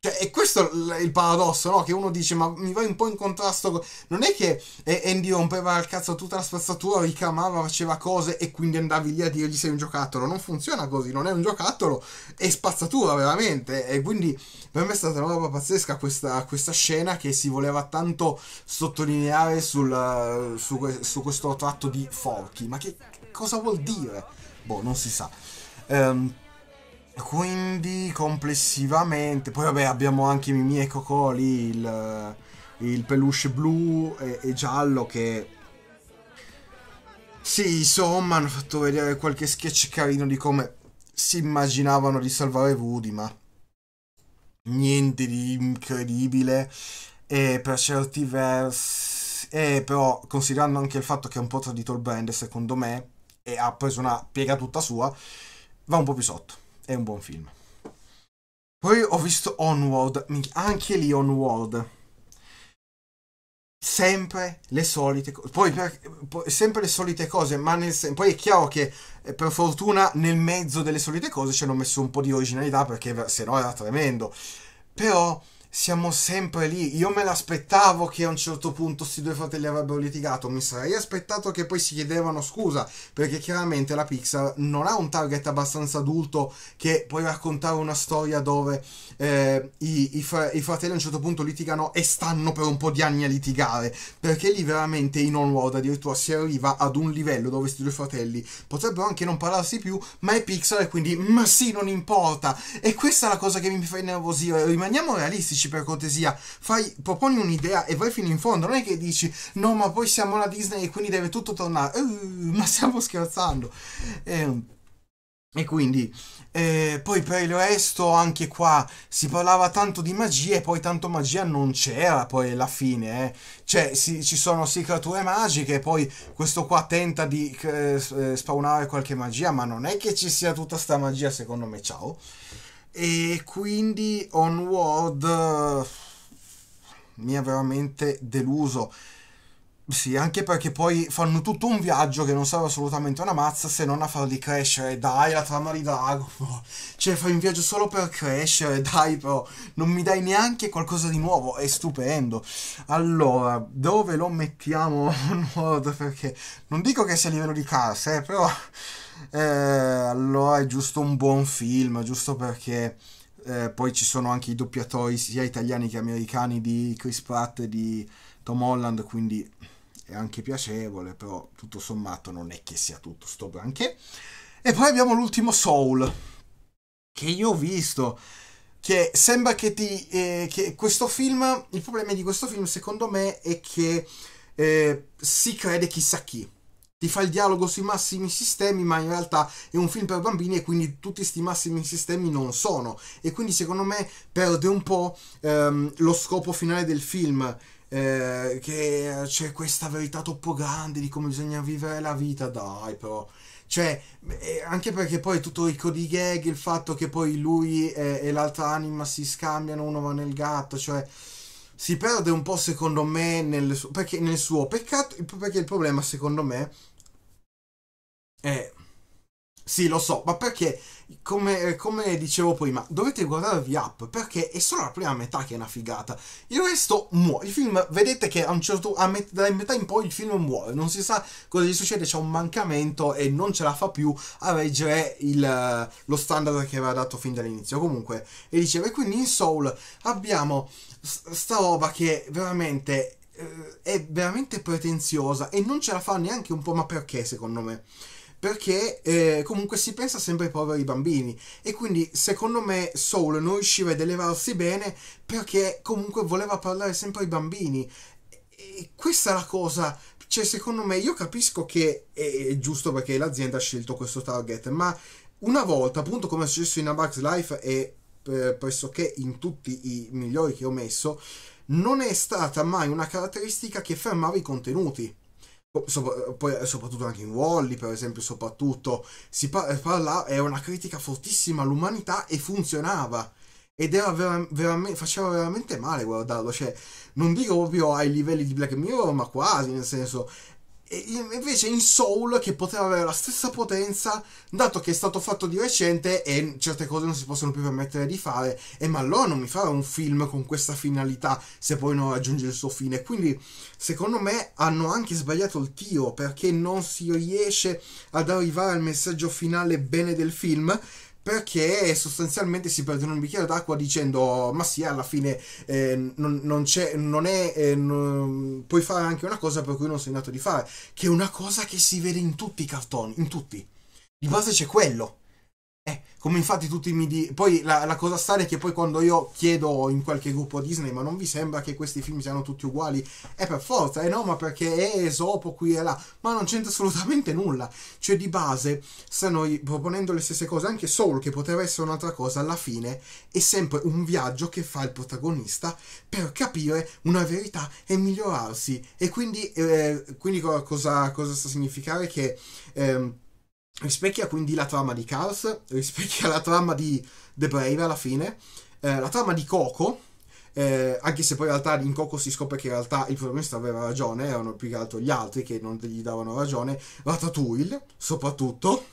cioè, e questo è il paradosso, no? Che uno dice, ma mi vai un po' in contrasto. Con... Non è che Andy rompeva il cazzo tutta la spazzatura, ricamava, faceva cose e quindi andavi lì a dirgli sei un giocattolo. Non funziona così, non è un giocattolo, è spazzatura veramente. E quindi per me è stata una roba pazzesca questa, questa scena che si voleva tanto sottolineare sul, su, su, questo tratto di Forky. Ma che cosa vuol dire? Boh, non si sa. Um, quindi complessivamente, poi vabbè abbiamo anche Mimi e Coco lì, il, il peluche blu e, e giallo che... Sì, insomma, hanno fatto vedere qualche sketch carino di come si immaginavano di salvare Woody, ma niente di incredibile. E per certi versi, e però considerando anche il fatto che è un po' tradito il brand, secondo me, e ha preso una piega tutta sua, va un po' più sotto è un buon film. Poi ho visto Onward, anche lì Onward. Sempre le solite cose, poi, poi, sempre le solite cose, ma nel sen- poi è chiaro che eh, per fortuna nel mezzo delle solite cose ci hanno messo un po' di originalità perché se no era tremendo. Però siamo sempre lì. Io me l'aspettavo che a un certo punto questi due fratelli avrebbero litigato. Mi sarei aspettato che poi si chiedevano scusa, perché chiaramente la Pixar non ha un target abbastanza adulto che puoi raccontare una storia dove eh, i, i, fr i, fratelli a un certo punto litigano e stanno per un po' di anni a litigare. Perché lì veramente in onward addirittura si arriva ad un livello dove questi due fratelli potrebbero anche non parlarsi più, ma è Pixar e quindi ma sì, non importa. E questa è la cosa che mi fa innervosire. Rimaniamo realistici dici per cortesia, fai, proponi un'idea e vai fino in fondo, non è che dici no ma poi siamo la Disney e quindi deve tutto tornare, uh, ma stiamo scherzando. Eh, e quindi, eh, poi per il resto, anche qua si parlava tanto di magia e poi tanto magia non c'era poi alla fine. Eh. Cioè, si, ci sono sì creature magiche e poi questo qua tenta di eh, eh spawnare qualche magia, ma non è che ci sia tutta sta magia, secondo me, ciao e quindi Onward eh, mi ha veramente deluso. Sì, anche perché poi fanno tutto un viaggio che non serve assolutamente una mazza se non a farli crescere. Dai, la trama di Dragon Ball. Cioè, fai un viaggio solo per crescere, dai, però non mi dai neanche qualcosa di nuovo. È stupendo. Allora, dove lo mettiamo? Onward, perché non dico che sia a livello di cars, eh, però eh, allora è giusto un buon film, giusto perché eh, poi ci sono anche i doppiatori sia italiani che americani di Chris Pratt e di Tom Holland, quindi è anche piacevole, però tutto sommato non è che sia tutto sto granché. E poi abbiamo l'ultimo Soul, che io ho visto, che sembra che ti... Eh, che questo film, il problema di questo film secondo me è che eh, si crede chissà chi ti fa il dialogo sui massimi sistemi, ma in realtà è un film per bambini e quindi tutti questi massimi sistemi non sono. E quindi secondo me perde un po' ehm, lo scopo finale del film. Eh, che c'è questa verità troppo grande di come bisogna vivere la vita, dai però. Cioè, eh, anche perché poi è tutto ricco di gag, il fatto che poi lui e, e l'altra anima si scambiano, uno va nel gatto, cioè si perde un po' secondo me nel, perché, nel suo peccato, perché il problema secondo me eh, sì, lo so, ma perché, come, come, dicevo prima, dovete guardarvi up perché è solo la prima metà che è una figata. Il resto muore. Il film, vedete che a un certo a met- da metà in poi il film muore, non si sa cosa gli succede, c'è un mancamento e non ce la fa più a reggere il, lo standard che aveva dato fin dall'inizio. Comunque, e diceva, e quindi in Soul abbiamo sta roba che veramente eh, è veramente pretenziosa e non ce la fa neanche un po', ma perché secondo me? perché eh, comunque si pensa sempre ai poveri bambini e quindi secondo me Soul non riusciva ad elevarsi bene perché comunque voleva parlare sempre ai bambini e questa è la cosa cioè secondo me io capisco che è giusto perché l'azienda ha scelto questo target ma una volta appunto come è successo in A Bugs Life e eh, pressoché in tutti i migliori che ho messo non è stata mai una caratteristica che fermava i contenuti So, eh, poi, eh, soprattutto anche in Wally, per esempio, soprattutto si eh, parla, è una critica fortissima all'umanità e funzionava. Ed era vera, veramente, faceva veramente male guardarlo, cioè, non dico proprio ai livelli di Black Mirror, ma quasi, nel senso, invece in Soul, che poteva avere la stessa potenza, dato che è stato fatto di recente e certe cose non si possono più permettere di fare, e ma allora non mi farà un film con questa finalità se poi non raggiunge il suo fine. Quindi, secondo me, hanno anche sbagliato il tiro perché non si riesce ad arrivare al messaggio finale bene del film perché sostanzialmente si perdono un bicchiere d'acqua dicendo ma sì alla fine eh, non, non, c'è non è eh, non, puoi fare anche una cosa per cui non sei nato di fare che è una cosa che si vede in tutti i cartoni in tutti di base c'è quello come infatti tutti mi dicono. Poi la, la cosa strana è che poi quando io chiedo in qualche gruppo Disney, ma non vi sembra che questi film siano tutti uguali? È per forza, eh no, ma perché è Esopo qui e là. Ma non c'entra assolutamente nulla. Cioè, di base, stanno proponendo le stesse cose. Anche solo che poteva essere un'altra cosa, alla fine è sempre un viaggio che fa il protagonista per capire una verità e migliorarsi. E quindi, eh, quindi cosa, cosa sta a significare? Che. Ehm, rispecchia quindi la trama di Cars, rispecchia la trama di The Brave alla fine, eh, la trama di Coco, eh, anche se poi in realtà in Coco si scopre che in realtà il protagonista aveva ragione, erano più che altro gli altri che non gli davano ragione, Ratatouille soprattutto,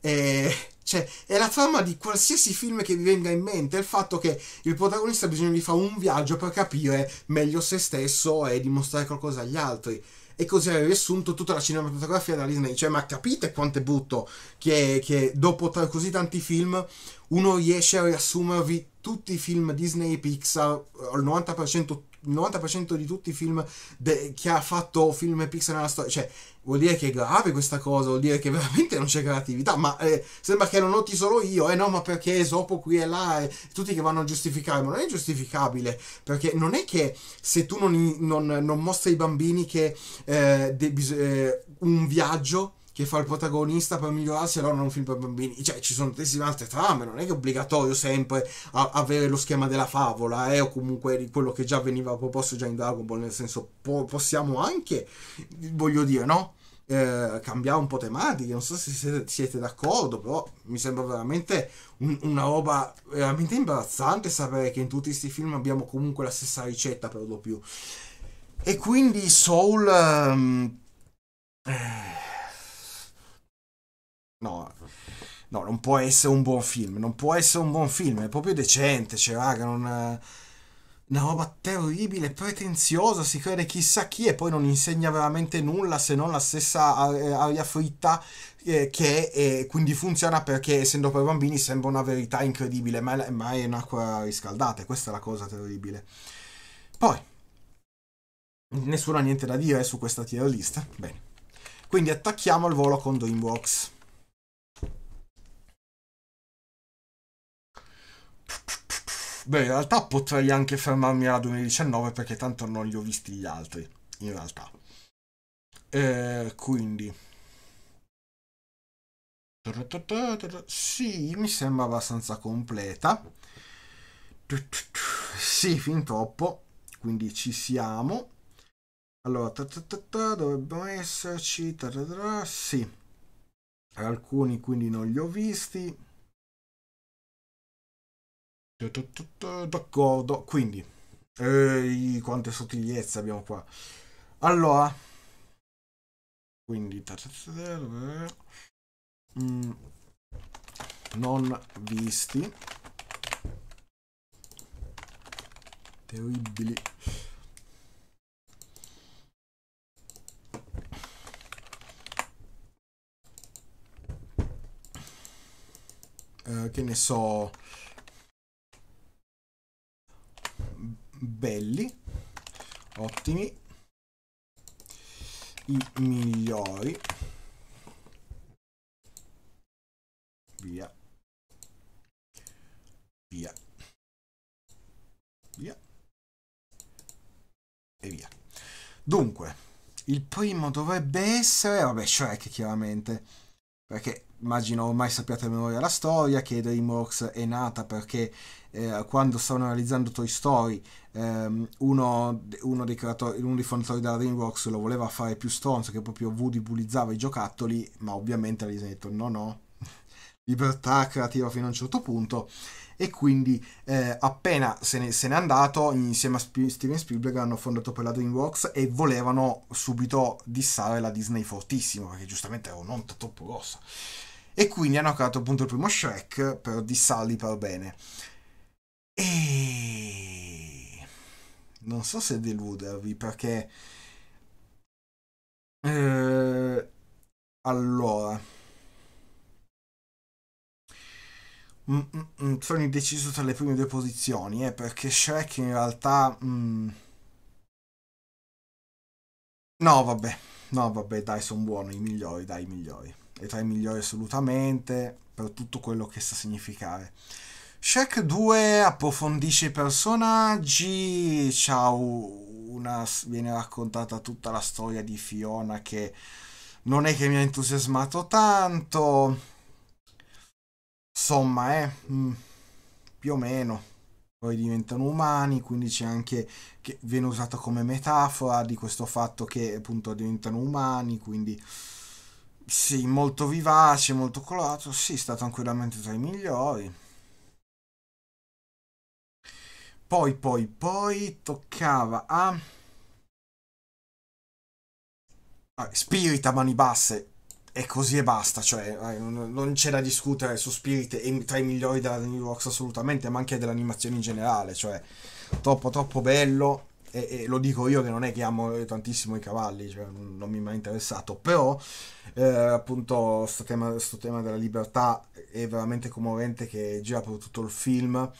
eh, cioè, è la trama di qualsiasi film che vi venga in mente, il fatto che il protagonista ha bisogno di fare un viaggio per capire meglio se stesso e dimostrare qualcosa agli altri e così aver riassunto tutta la cinematografia della Disney. Cioè, ma capite quanto è brutto che, che dopo t- così tanti film uno riesce a riassumervi tutti i film Disney e Pixar, al 90% il 90% di tutti i film de- che ha fatto film Pixar nella storia, cioè vuol dire che è grave questa cosa, vuol dire che veramente non c'è creatività, ma eh, sembra che lo noti solo io, eh no, ma perché Esopo qui e là, eh, tutti che vanno a giustificare, ma non è giustificabile, perché non è che se tu non, non, non mostri ai bambini che eh, de- eh, un viaggio che fa il protagonista per migliorarsi, allora non è un film per bambini. Cioè, ci sono tantissime altre trame, non è che è obbligatorio sempre a, avere lo schema della favola, eh, o comunque di quello che già veniva proposto già in Dragon Ball, nel senso po- possiamo anche, voglio dire, no? Eh, cambiare un po' tematiche, non so se siete, siete d'accordo, però mi sembra veramente un, una roba veramente imbarazzante sapere che in tutti questi film abbiamo comunque la stessa ricetta per lo più. E quindi Soul... Um, eh, No, no, non può essere un buon film. Non può essere un buon film. È proprio decente. Cioè, raga, non una roba terribile, pretenziosa, si crede chissà chi e poi non insegna veramente nulla se non la stessa aria fritta eh, che eh, quindi funziona perché essendo per bambini sembra una verità incredibile, ma è, ma è un'acqua riscaldata, questa è la cosa terribile. Poi, nessuno ha niente da dire su questa tier list, bene. Quindi attacchiamo il volo con DreamWorks. Beh, in realtà potrei anche fermarmi alla 2019 perché tanto non li ho visti gli altri, in realtà. Eh, quindi... Sì, mi sembra abbastanza completa. Sì, fin troppo. Quindi ci siamo. Allora, dovrebbero esserci. Sì. Alcuni quindi non li ho visti. D'accordo, quindi, Ehi, quante sottigliezze abbiamo qua. Allora, quindi, mm. non visti, terribili. Eh, che ne so belli, ottimi, i migliori, via, via, via e via. Dunque, il primo dovrebbe essere, vabbè, Shrek chiaramente perché immagino ormai sappiate a memoria la storia, che DreamWorks è nata perché eh, quando stavano realizzando Toy Story ehm, uno, uno, dei creatori, uno dei fondatori della DreamWorks lo voleva fare più stronzo, che proprio Woody bullizzava i giocattoli, ma ovviamente gli hanno detto no no, libertà creativa fino a un certo punto e quindi eh, appena se, ne, se n'è andato insieme a Sp- Steven Spielberg hanno fondato per la DreamWorks e volevano subito dissare la Disney fortissimo perché giustamente era un'onta troppo grossa e quindi hanno creato appunto il primo Shrek per dissarli per bene e non so se deludervi perché eh... allora Mm, mm, mm, sono indeciso tra le prime due posizioni, eh, perché Shrek in realtà... Mm. No, vabbè, no, vabbè, dai, sono buono, i migliori, dai, i migliori. E tra i migliori assolutamente, per tutto quello che sa significare. Shrek 2 approfondisce i personaggi, c'ha una, viene raccontata tutta la storia di Fiona che non è che mi ha entusiasmato tanto, Insomma, eh, mm, più o meno. Poi diventano umani, quindi c'è anche che viene usata come metafora di questo fatto che appunto diventano umani, quindi sì, molto vivace, molto colorato, sì, sta tranquillamente tra i migliori. Poi, poi, poi toccava a... spirita mani basse, e così e basta, cioè eh, non c'è da discutere su Spirit è tra i migliori della Dreamworks assolutamente, ma anche dell'animazione in generale, cioè troppo troppo bello e, e, lo dico io che non è che amo tantissimo i cavalli, cioè, non mi è mai interessato, però eh, appunto questo tema, tema, della libertà è veramente commovente che gira per tutto il film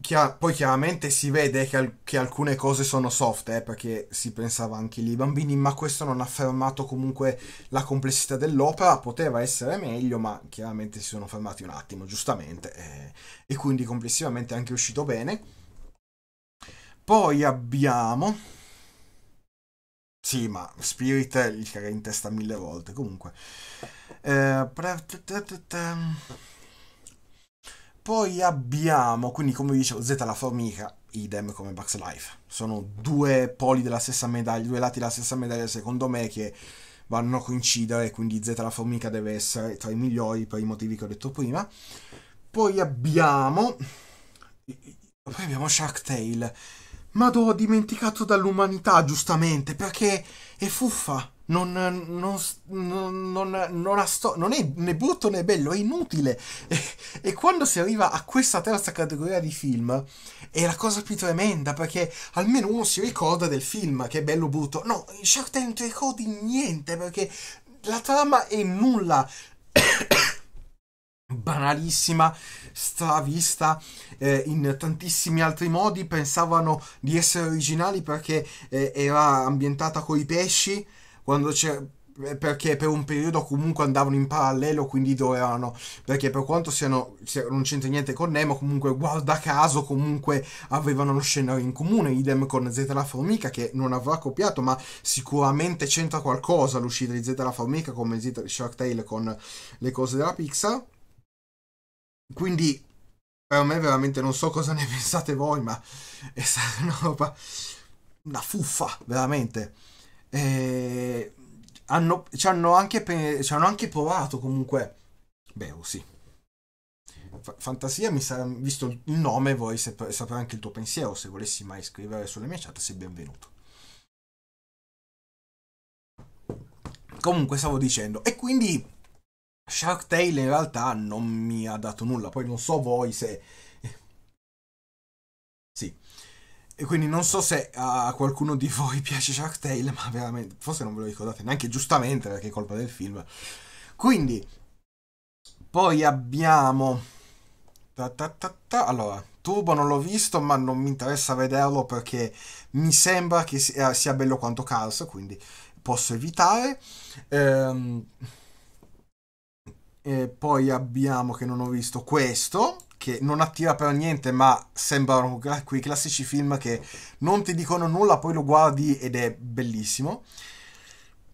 Chia- poi chiaramente si vede che, al- che alcune cose sono soft, eh, perché si pensava anche lì ai bambini, ma questo non ha fermato comunque la complessità dell'opera, poteva essere meglio, ma chiaramente si sono fermati un attimo, giustamente, eh, e quindi complessivamente è anche uscito bene. Poi abbiamo... Sì, ma Spirit gli caga in testa mille volte, comunque. Eh, poi abbiamo, quindi come dicevo, Z la formica, idem come Bugs Life. Sono due poli della stessa medaglia, due lati della stessa medaglia secondo me che vanno a coincidere, quindi Z la formica deve essere tra i migliori per i motivi che ho detto prima. Poi abbiamo... Poi abbiamo Shark Tale. Ma ho dimenticato dall'umanità, giustamente, perché è fuffa, non, non, non, non, ha sto- non è né brutto né bello, è inutile. E, e, quando si arriva a questa terza categoria di film è la cosa più tremenda perché almeno uno si ricorda del film che è bello o brutto. No, in Shark Tank non ti ricordi niente perché la trama è nulla banalissima, stravista eh, in tantissimi altri modi, pensavano di essere originali perché eh, era ambientata con i pesci, quando c'era eh, perché per un periodo comunque andavano in parallelo, quindi dovevano, perché per quanto siano, non c'entra niente con Nemo, comunque guarda caso, comunque avevano lo scenario in comune, idem con Z la formica che non avrà copiato, ma sicuramente c'entra qualcosa l'uscita di Z la formica come Z Shark Tale con le cose della Pixar. Quindi per me veramente non so cosa ne pensate voi, ma è stata una roba, una fuffa, veramente. E hanno, ci, hanno anche, ci hanno anche provato comunque. Beh, oh, sì. Fantasia, mi sarà, visto il nome, vuoi sap sapere anche il tuo pensiero. Se volessi mai scrivere sulle mie chat, sei benvenuto. Comunque, stavo dicendo, e quindi Shark Tale in realtà non mi ha dato nulla, poi non so voi se... sì. E quindi non so se a qualcuno di voi piace Shark Tale, ma veramente, forse non ve lo ricordate neanche giustamente perché è colpa del film. Quindi, poi abbiamo... Ta ta ta allora, Turbo non l'ho visto, ma non mi interessa vederlo perché mi sembra che sia, bello quanto Cars, quindi posso evitare. Ehm... Eh, poi abbiamo, che non ho visto, questo, che non attira per niente, ma sembrano quei classici film che non ti dicono nulla, poi lo guardi ed è bellissimo.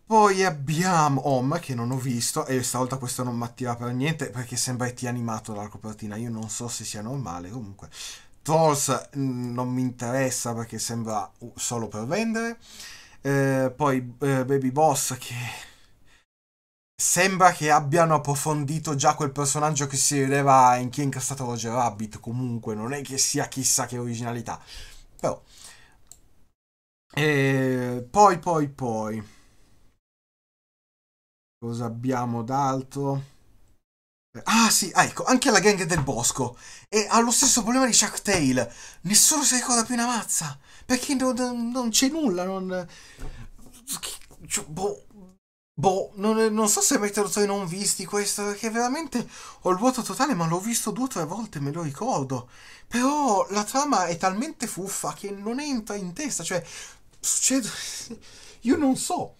Poi abbiamo Home, che non ho visto, e stavolta questo non mi attira per niente, perché sembra che ti animato dalla copertina, io non so se sia normale, comunque. Trolls mm, non mi interessa perché sembra solo per vendere. Eh, poi eh, Baby Boss che sembra che abbiano approfondito già quel personaggio che si vedeva in chi è incastrato Roger Rabbit, comunque non è che sia chissà che originalità, però... E eh, poi, poi, poi... Cosa abbiamo d'altro? Ah sì, ah, ecco, anche la gang del bosco. E ha lo stesso problema di Shark Tail. Nessuno si ricorda più una mazza. Perché non, non c'è nulla, non... Cioè, boh, Boh, non, non, so se metterlo tra i non visti questo, perché veramente ho il vuoto totale, ma l'ho visto due o tre volte, me lo ricordo. Però la trama è talmente fuffa che non entra in testa, cioè succede... Io non so.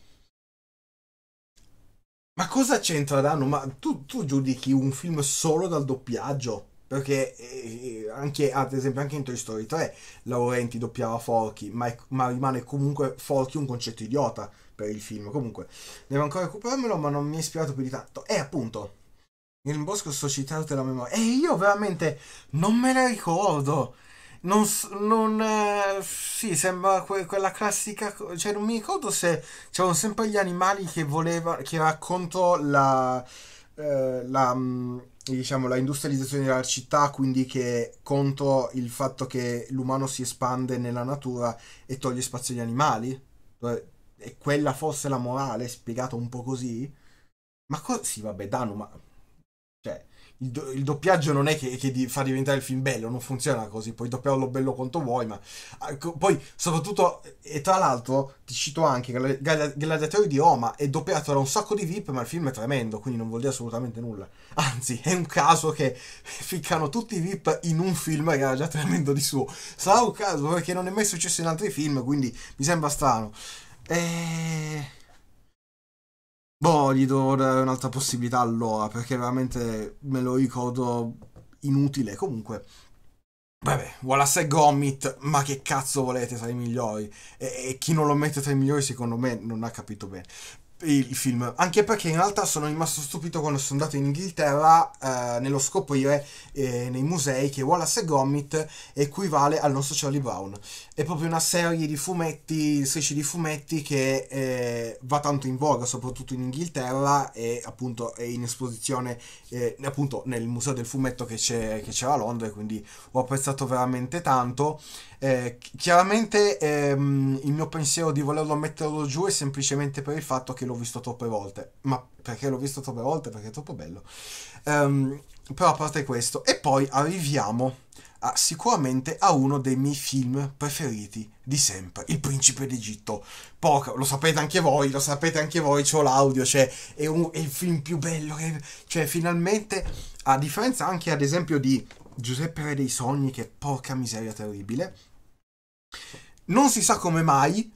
Ma cosa c'entra Dano? Ma tu, tu, giudichi un film solo dal doppiaggio? Perché eh, eh anche, ad esempio anche in Toy Story 3 Laurenti doppiava Forky, ma, ma rimane comunque Forky un concetto idiota per il film. Comunque, devo ancora recuperarmelo, ma non mi è ispirato più di tanto. E appunto, nel bosco societario la memoria. E io veramente non me la ricordo. Non, non eh, sì, sembra que- quella classica. Cioè, non mi ricordo se c'erano sempre gli animali che voleva. che era contro la. Eh, la mm, diciamo la industrializzazione della città quindi che contro il fatto che l'umano si espande nella natura e toglie spazio agli animali e quella fosse la morale, spiegato un po' così. Ma co- sì, vabbè, Danu, ma... Cioè, il, do- il doppiaggio non è che, che di- fa diventare il film bello, non funziona così, puoi doppiarlo bello quanto vuoi, ma... Ah, poi, soprattutto, e tra l'altro, ti cito anche, Gladiatori Gal- di Roma è doppiato da un sacco di VIP, ma il film è tremendo, quindi non vuol dire assolutamente nulla. Anzi, è un caso che ficcano tutti i VIP in un film che era già tremendo di suo. Sarà un caso perché non è mai successo in altri film, quindi mi sembra strano. E... Boh, gli devo dare un'altra possibilità allora, perché veramente me lo ricordo inutile. Comunque, vabbè, Wallace e Gomit, ma che cazzo volete tra i migliori? E, e chi non lo mette tra i migliori secondo me non ha capito bene il film, anche perché in realtà sono rimasto stupito quando sono andato in Inghilterra eh, nello scoprire eh, nei musei che Wallace e Gomit equivale al nostro Charlie Brown è proprio una serie di fumetti, strisce di fumetti che eh, va tanto in voga, soprattutto in Inghilterra e appunto è in esposizione eh, appunto nel museo del fumetto che, che, c'era a Londra, quindi ho apprezzato veramente tanto. Eh, chiaramente ehm, il mio pensiero di volerlo metterlo giù è semplicemente per il fatto che l'ho visto troppe volte, ma perché l'ho visto troppe volte? Perché è troppo bello. Um, però a parte questo, e poi arriviamo a, sicuramente a uno dei miei film preferiti di sempre, Il Principe d'Egitto. Porca, lo sapete anche voi, lo sapete anche voi, c'ho l'audio, cioè è, un, è il film più bello, è, cioè finalmente, a differenza anche ad esempio di Giuseppe Re dei Sogni, che porca miseria terribile, non si sa come mai,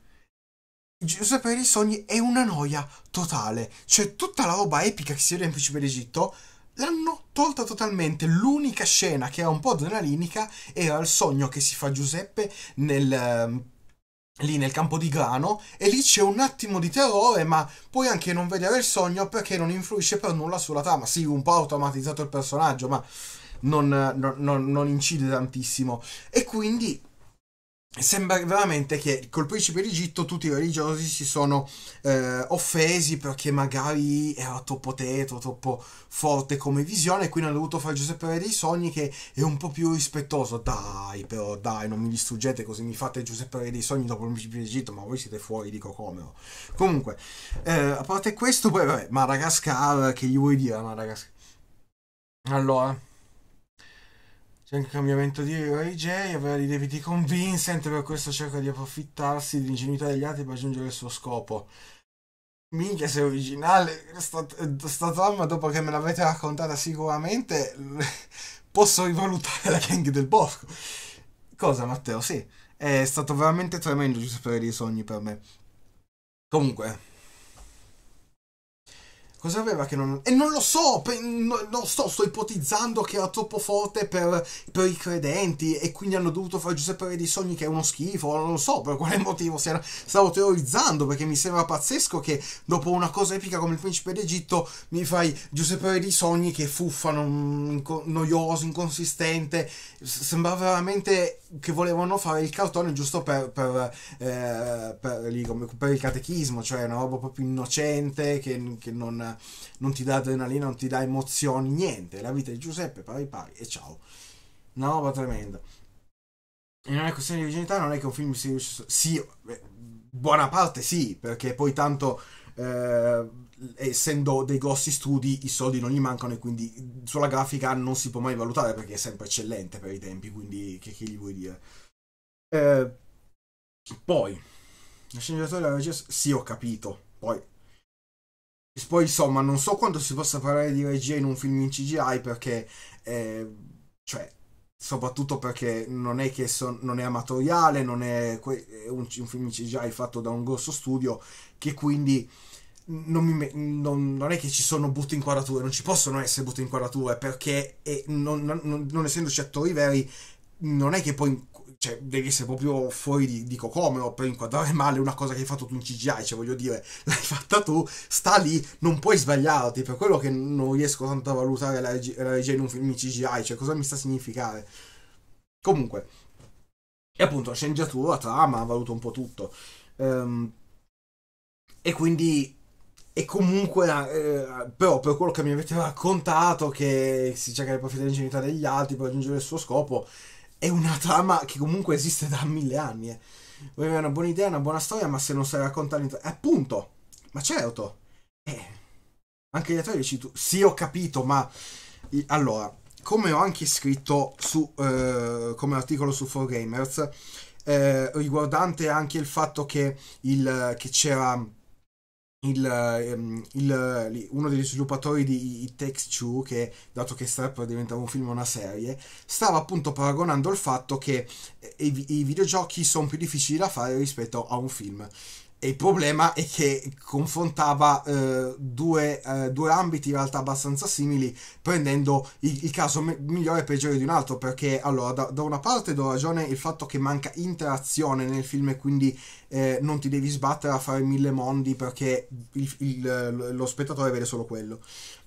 Giuseppe Re dei Sogni è una noia totale, cioè tutta la roba epica che si vede in Principe d'Egitto L'hanno tolta totalmente. L'unica scena che è un po' adrenalinica era il sogno che si fa Giuseppe nel ehm, lì nel campo di grano e lì c'è un attimo di terrore ma puoi anche non vedere il sogno perché non influisce per nulla sulla trama sì un po' automatizzato il personaggio ma non, non, non incide tantissimo e quindi sembra veramente che col principe d'Egitto tutti i religiosi si sono eh, offesi perché magari era troppo tetro, troppo forte come visione e quindi hanno dovuto fare Giuseppe Re dei sogni che è un po' più rispettoso dai però dai non mi distruggete così mi fate Giuseppe Re dei sogni dopo il principe d'Egitto ma voi siete fuori dico come. comunque eh, a parte questo poi vabbè Madagascar che gli vuoi dire a Madagascar allora il cambiamento di RJ aveva dei debiti con Vincent per questo cerca di approfittarsi dell'ingenuità degli altri per raggiungere il suo scopo minchia se è originale sta, sta trama dopo che me l'avete raccontata sicuramente posso rivalutare la gang del bosco cosa Matteo sì è stato veramente tremendo giusto Re dei Sogni per me comunque Cosa aveva che non... E non lo so, per... sto, sto, ipotizzando che era troppo forte per, per, i credenti e quindi hanno dovuto fare Giuseppe dei Sogni che è uno schifo, non lo so per quale motivo era... stavo teorizzando perché mi sembra pazzesco che dopo una cosa epica come il principe d'Egitto mi fai Giuseppe dei Sogni che fuffa, non... Mm, noioso, inconsistente, sembrava veramente che volevano fare il cartone giusto per, per, eh, per, lì, per il catechismo, cioè una roba proprio innocente che, che non non ti dà adrenalina, non ti dà emozioni, niente. La vita di Giuseppe, pari pari e ciao. Una roba tremenda. E non è questione di virginità, non è che un film si riuscisse... Sì, beh, buona parte sì, perché poi tanto... Eh, essendo dei grossi studi i soldi non gli mancano e quindi sulla grafica non si può mai valutare perché è sempre eccellente per i tempi quindi che, che gli vuoi dire eh, poi la sceneggiatura della regia sì ho capito poi poi insomma non so quanto si possa parlare di regia in un film in CGI perché, eh, cioè, soprattutto perché non è che son, non è amatoriale, non è, è un, un, film in CGI fatto da un grosso studio che quindi non, mi, non, non è che ci sono butte inquadrature, non ci possono essere butte inquadrature perché è, non, non, non essendoci attori veri non è che poi cioè, devi essere proprio fuori di, di cocomero per inquadrare male una cosa che hai fatto tu in CGI, cioè voglio dire, l'hai fatta tu, sta lì, non puoi sbagliarti, per quello che non riesco tanto a valutare la, reg- la regia in un film in CGI, cioè cosa mi sta a significare. Comunque, e appunto la sceneggiatura, la trama, valuto un po' tutto. Um, e quindi e comunque eh, però per quello che mi avete raccontato che si cerca di approfittare dell'ingenuità degli altri per raggiungere il suo scopo è una trama che comunque esiste da mille anni. Eh. Vuoi avere una buona idea, una buona storia, ma se non sai raccontare all'interno... Eh, appunto! Ma certo! Eh, anche gli attori dici tu, sì ho capito, ma... Allora, come ho anche scritto su, eh, come articolo su 4Gamers, eh, riguardante anche il fatto che, il, che c'era il, ehm, il, uno degli sviluppatori di It Takes Two, che dato che Step diventava un film e una serie, stava appunto paragonando il fatto che eh, i, i videogiochi sono più difficili da fare rispetto a un film. E il problema è che confrontava eh, due, eh, due, ambiti in realtà abbastanza simili, prendendo il, il caso me- migliore e peggiore di un altro, perché allora da, da, una parte do ragione il fatto che manca interazione nel film e quindi eh, non ti devi sbattere a fare mille mondi perché il, il, lo spettatore vede solo quello,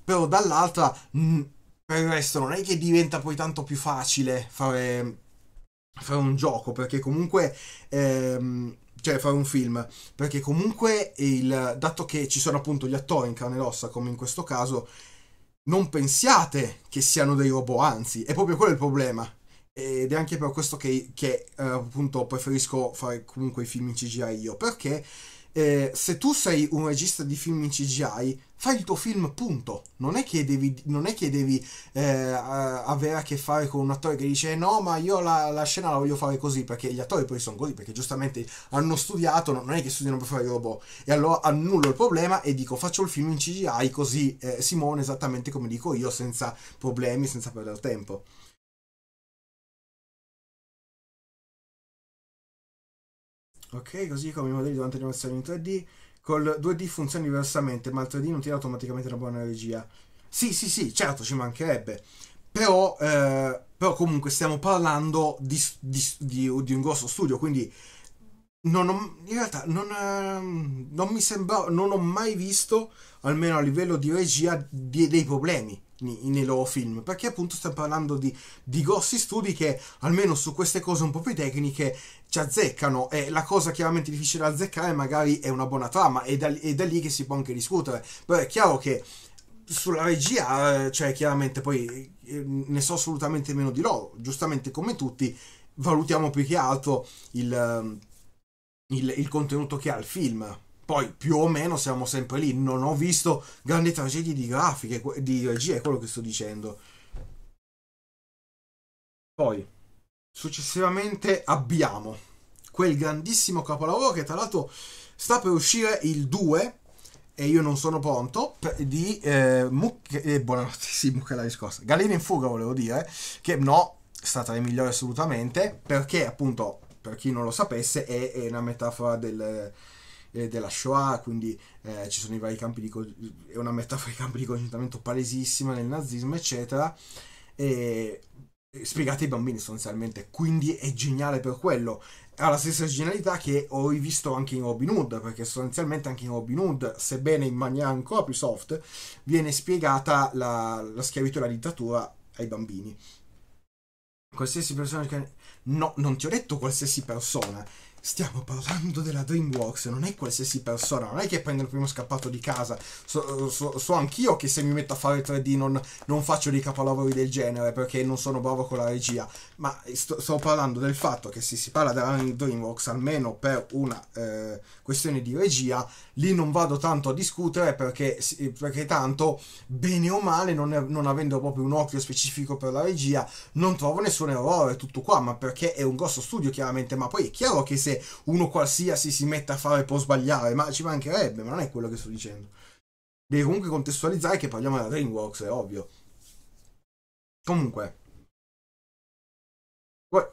però dall'altra mh, mm, per il resto non è che diventa poi tanto più facile fare, fare un gioco, perché comunque... Ehm, cioè fare un film perché comunque il, dato che ci sono appunto gli attori in carne e ossa come in questo caso non pensiate che siano dei robot anzi è proprio quello il problema ed è anche per questo che, che eh, appunto preferisco fare comunque i film in CGI io perché eh, se tu sei un regista di film in CGI, fai il tuo film, punto. Non è che devi, è che devi eh, avere a che fare con un attore che dice no, ma io la, la, scena la voglio fare così, perché gli attori poi sono così, perché giustamente hanno studiato, non è che studiano per fare i robot. E allora annullo il problema e dico faccio il film in CGI così eh, Simone esattamente come dico io, senza problemi, senza perdere tempo. Ok, così come i modelli durante l'animazione in 3D, col 2D funziona diversamente, ma il 3D non tira automaticamente una buona regia. Sì, sì, sì, certo, ci mancherebbe. Però, eh, però comunque stiamo parlando di, di, di, di un grosso studio, quindi non ho, in realtà non, ehm, non mi sembra, non ho mai visto, almeno a livello di regia, di, dei problemi nei loro film perché appunto stiamo parlando di, di, grossi studi che almeno su queste cose un po' più tecniche ci azzeccano e la cosa chiaramente difficile da azzeccare magari è una buona trama e da, è da lì che si può anche discutere però è chiaro che sulla regia eh, cioè chiaramente poi eh, ne so assolutamente meno di loro giustamente come tutti valutiamo più che altro il ehm, il, il contenuto che ha il film. Poi più o meno siamo sempre lì. Non ho visto grandi tragedie di grafiche, di regia, è quello che sto dicendo. Poi, successivamente abbiamo quel grandissimo capolavoro che tra l'altro sta per uscire il 2 e io non sono pronto di eh, Mucche, eh, buonanotte, sì, Mucche la riscossa. Galena in fuga volevo dire, che no, è stata le migliori assolutamente, perché appunto per chi non lo sapesse, è, è una metafora del, eh, della Shoah, quindi eh, ci sono i vari campi di... Co- è una metafora di campi di concentramento palesissima nel nazismo, eccetera. E spiegate ai bambini sostanzialmente quindi è geniale per quello ha la stessa genialità che ho rivisto anche in Robin Hood perché sostanzialmente anche in Robin Hood sebbene in maniera ancora più soft viene spiegata la, la schiavitù e la dittatura ai bambini qualsiasi persona che No, non ti ho detto qualsiasi persona. Stiamo parlando della DreamWorks, non è qualsiasi persona, non è che prendo il primo scappato di casa. So, so, so anch'io che se mi metto a fare 3D non, non, faccio dei capolavori del genere perché non sono bravo con la regia. Ma sto, sto parlando del fatto che se si parla della DreamWorks almeno per una eh, questione di regia, lì non vado tanto a discutere perché, perché tanto bene o male non, è, non, avendo proprio un occhio specifico per la regia non trovo nessun errore tutto qua ma perché è un grosso studio chiaramente ma poi è chiaro che se uno qualsiasi si mette a fare può sbagliare ma ci mancherebbe ma non è quello che sto dicendo devi comunque contestualizzare che parliamo della DreamWorks è ovvio comunque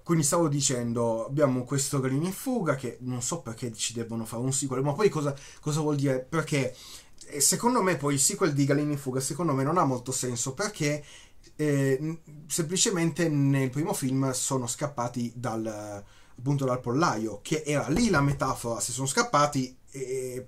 quindi stavo dicendo, abbiamo questo Galino in fuga che non so perché ci devono fare un sequel, ma poi cosa, cosa vuol dire? Perché eh, secondo me poi il sequel di Galino in fuga secondo me non ha molto senso perché eh, semplicemente nel primo film sono scappati dal, appunto dal pollaio, che era lì la metafora, se sono scappati eh,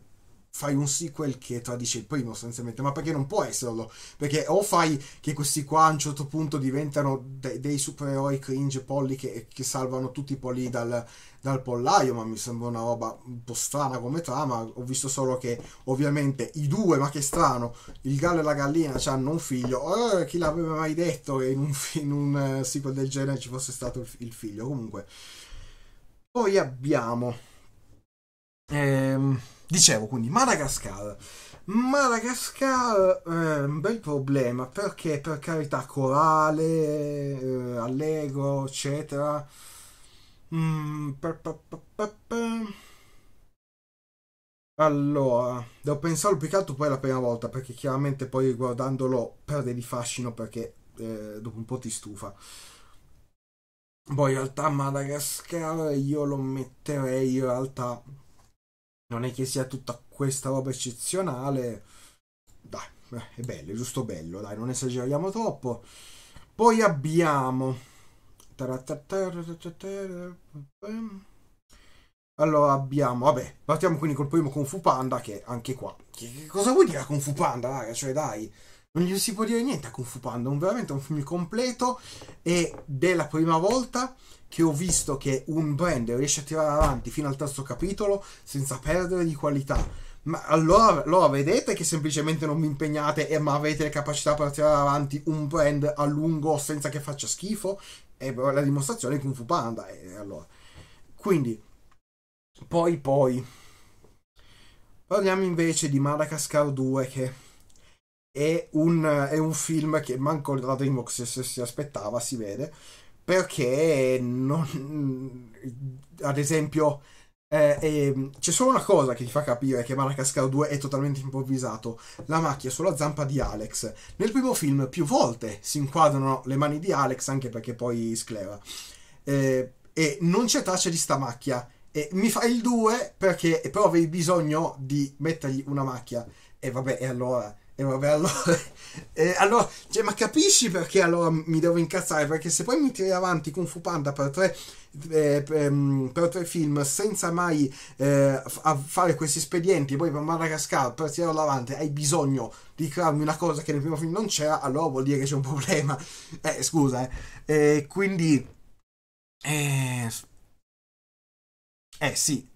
fai un sequel che tradisce il primo sostanzialmente, ma perché non può esserlo? Perché o fai che questi qua a un certo punto diventano de- dei supereroi cringe polli che-, che, salvano tutti i polli dal, dal pollaio, ma mi sembra una roba un po' strana come trama, ho visto solo che ovviamente i due, ma che strano, il gallo e la gallina hanno un figlio, oh, chi l'aveva mai detto che in un, in un, eh, sequel del genere ci fosse stato il, il figlio, comunque. Poi abbiamo... Ehm Dicevo quindi Madagascar. Madagascar è eh, un bel problema perché per carità corale, eh, allegro, eccetera. Mm, pa, pa, pa, allora, devo pensarlo più che altro poi la prima volta perché chiaramente poi guardandolo perde di fascino perché eh, dopo un po' ti stufa. Poi in realtà Madagascar io lo metterei in realtà non è che sia tutta questa roba eccezionale. Dai, eh, è bello, è giusto bello, dai, non esageriamo troppo. Poi abbiamo... Allora abbiamo, vabbè, partiamo quindi col primo Kung Fu Panda che anche qua. Che, cosa vuol dire Kung Fu Panda, raga? Cioè dai, non gli si può dire niente a Kung Fu Panda, è veramente un film completo ed è la prima volta che ho visto che un brand riesce a tirare avanti fino al terzo capitolo senza perdere di qualità. Ma allora, allora vedete che semplicemente non vi impegnate e ma avete le capacità per tirare avanti un brand a lungo senza che faccia schifo? E la dimostrazione è Kung Fu Panda. E eh, allora. Quindi, poi poi. Parliamo invece di Madagascar 2 che è un, è un film che manco la DreamWorks si aspettava, si vede perché non, ad esempio eh, eh, c'è solo una cosa che ti fa capire che Madagascar 2 è totalmente improvvisato, la macchia sulla zampa di Alex. Nel primo film più volte si inquadrano le mani di Alex anche perché poi sclera. Eh, e non c'è traccia di sta macchia. E mi fa il 2 perché però avevi bisogno di mettergli una macchia. E vabbè, e allora e vabbè, allora, e allora cioè, ma capisci perché allora mi devo incazzare? Perché se poi mi tiri avanti con Fu Panda per tre, eh, per, mm, per tre film senza mai eh, fare questi espedienti, poi per Madagascar per tirarlo avanti hai bisogno di crearmi una cosa che nel primo film non c'era, allora vuol dire che c'è un problema. Eh, scusa, eh. eh quindi, eh, eh sì,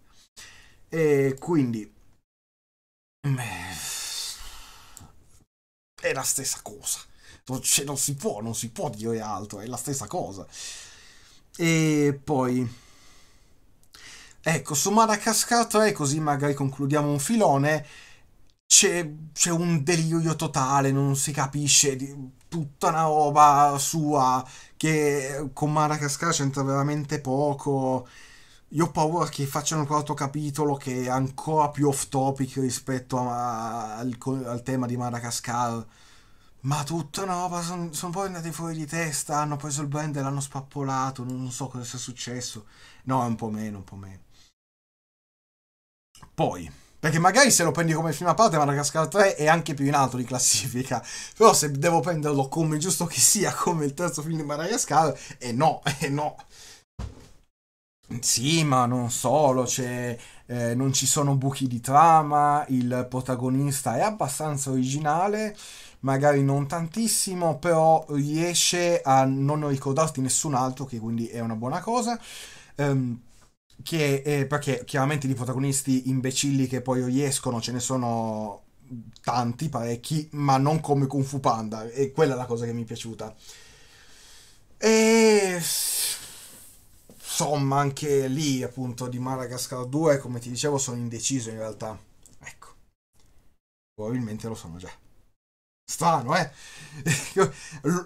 quindi. Beh è la stessa cosa. Non, cioè, non, si può, non si può dire altro, è la stessa cosa. E poi... Ecco, su Madagascar 3, così magari concludiamo un filone, c'è, un delirio totale, non si capisce, tutta una roba sua che con Madagascar c'entra veramente poco. Io ho paura che facciano un quarto capitolo che è ancora più off topic rispetto a, a, al, al, tema di Madagascar. Ma tutta una roba, sono son poi andati fuori di testa, hanno preso il brand e l'hanno spappolato, non, so cosa sia successo. No, è un po' meno, un po' meno. Poi, perché magari se lo prendi come prima parte Madagascar 3 è anche più in alto di classifica. Però se devo prenderlo come giusto che sia, come il terzo film di Madagascar, e eh no, e eh no. Sì, ma non solo, cioè, eh, non ci sono buchi di trama, il protagonista è abbastanza originale, magari non tantissimo, però riesce a non ricordarti nessun altro, che quindi è una buona cosa. Um, che, eh, perché chiaramente di protagonisti imbecilli che poi riescono ce ne sono tanti, parecchi, ma non come Kung Fu Panda, e quella è la cosa che mi è piaciuta. E insomma anche lì appunto di Madagascar 2 come ti dicevo sono indeciso in realtà ecco probabilmente lo sono già strano eh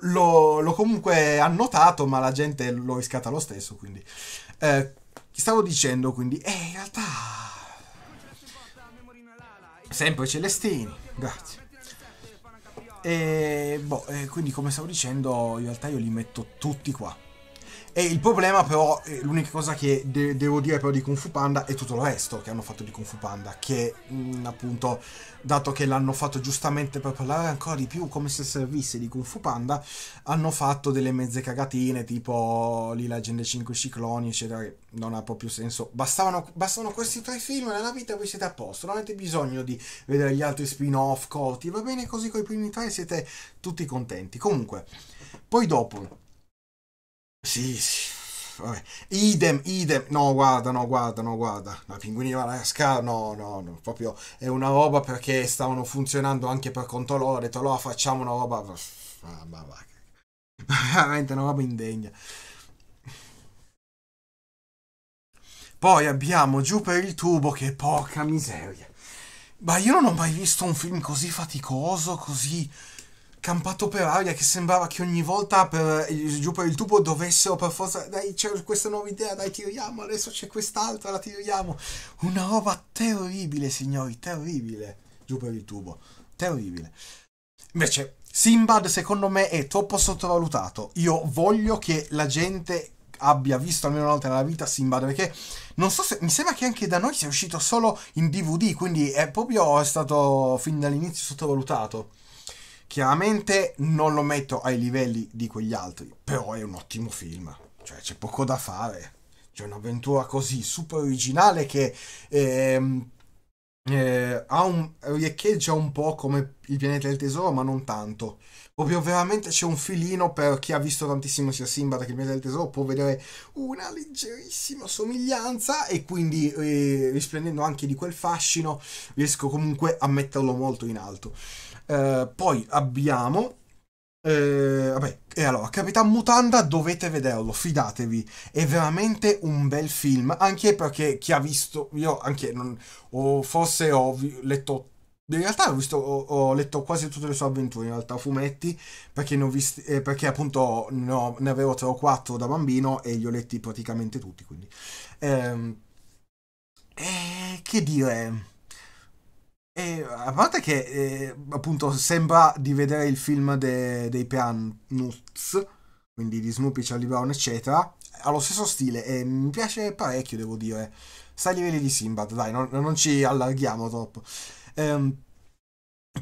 l'ho, comunque annotato ma la gente lo riscata lo stesso quindi eh, stavo dicendo quindi eh in realtà sempre Celestini grazie e boh eh, quindi come stavo dicendo in realtà io li metto tutti qua e il problema però, eh, l'unica cosa che de devo dire però di Kung Fu Panda è tutto il resto che hanno fatto di Kung Fu Panda, che mh, mm, appunto, dato che l'hanno fatto giustamente per parlare ancora di più come se servisse di Kung Fu Panda, hanno fatto delle mezze cagatine tipo lì la Gente 5 Cicloni, eccetera, che non ha proprio senso. Bastavano, bastavano questi tre film nella vita e voi siete a posto, non avete bisogno di vedere gli altri spin-off corti, va bene così con i primi tre siete tutti contenti. Comunque, poi dopo... Sì, sì. Vabbè. Idem, idem. No, guarda, no, guarda, no, guarda. La pinguini di Madagascar, no, no, no. Proprio è una roba perché stavano funzionando anche per conto loro. Ho detto, allora facciamo una roba... ma va. Veramente una roba indegna. Poi abbiamo Giù per il tubo, che porca miseria. Ma io non ho mai visto un film così faticoso, così campato per aria che sembrava che ogni volta per, giù per il tubo dovessero per forza dai c'è questa nuova idea dai tiriamo adesso c'è quest'altra la tiriamo una roba terribile signori terribile giù per il tubo terribile invece Simbad secondo me è troppo sottovalutato io voglio che la gente abbia visto almeno una volta nella vita Simbad perché non so se mi sembra che anche da noi sia uscito solo in DVD quindi è proprio è stato fin dall'inizio sottovalutato Chiaramente non lo metto ai livelli di quegli altri, però è un ottimo film, cioè c'è poco da fare. C'è un'avventura così super originale che ehm, eh, ha un, riecheggia un po' come il pianeta del tesoro, ma non tanto. Proprio veramente c'è un filino per chi ha visto tantissimo sia Simba che il pianeta del tesoro, può vedere una leggerissima somiglianza e quindi eh, risplendendo anche di quel fascino riesco comunque a metterlo molto in alto. Eh, poi abbiamo... Eh, vabbè, e eh, allora, Capitan Mutanda dovete vederlo, fidatevi, è veramente un bel film, anche perché chi ha visto, io anche, non, o forse ho letto in realtà ho, visto, ho, letto quasi tutte le sue avventure, in realtà fumetti, perché, ne, ho visti, eh, perché appunto no, ne avevo 3 o 4 da bambino e li ho letti praticamente tutti. Quindi. Eh, eh, che dire? E a parte che eh, appunto sembra di vedere il film de, dei Peanuts, quindi di Snoopy, Charlie Brown, eccetera, ha lo stesso stile e mi piace parecchio, devo dire. Sta ai livelli di Simbad, dai, non, non, ci allarghiamo troppo. Ehm,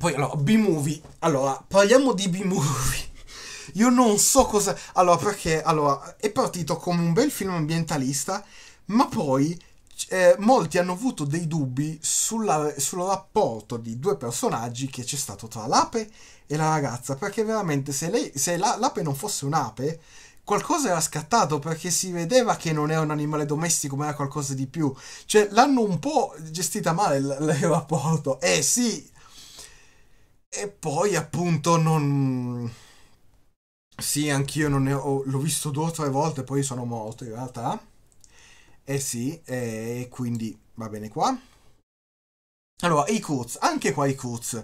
poi allora, B-Movie. Allora, parliamo di B-Movie. Io non so cosa... Allora, perché... Allora, è partito come un bel film ambientalista, ma poi eh, molti hanno avuto dei dubbi sulla, sul rapporto di due personaggi che c'è stato tra l'ape e la ragazza, perché veramente se, lei, se la, l'ape non fosse un'ape, qualcosa era scattato perché si vedeva che non era un animale domestico, ma era qualcosa di più. Cioè, l'hanno un po' gestita male il, il rapporto. Eh sì. E poi appunto non... Sì, anch'io non ne ho... l'ho visto due o tre volte, poi sono morto in realtà eh sì, eh, e eh, quindi va bene qua. Allora, i Kutz, anche qua i Kutz.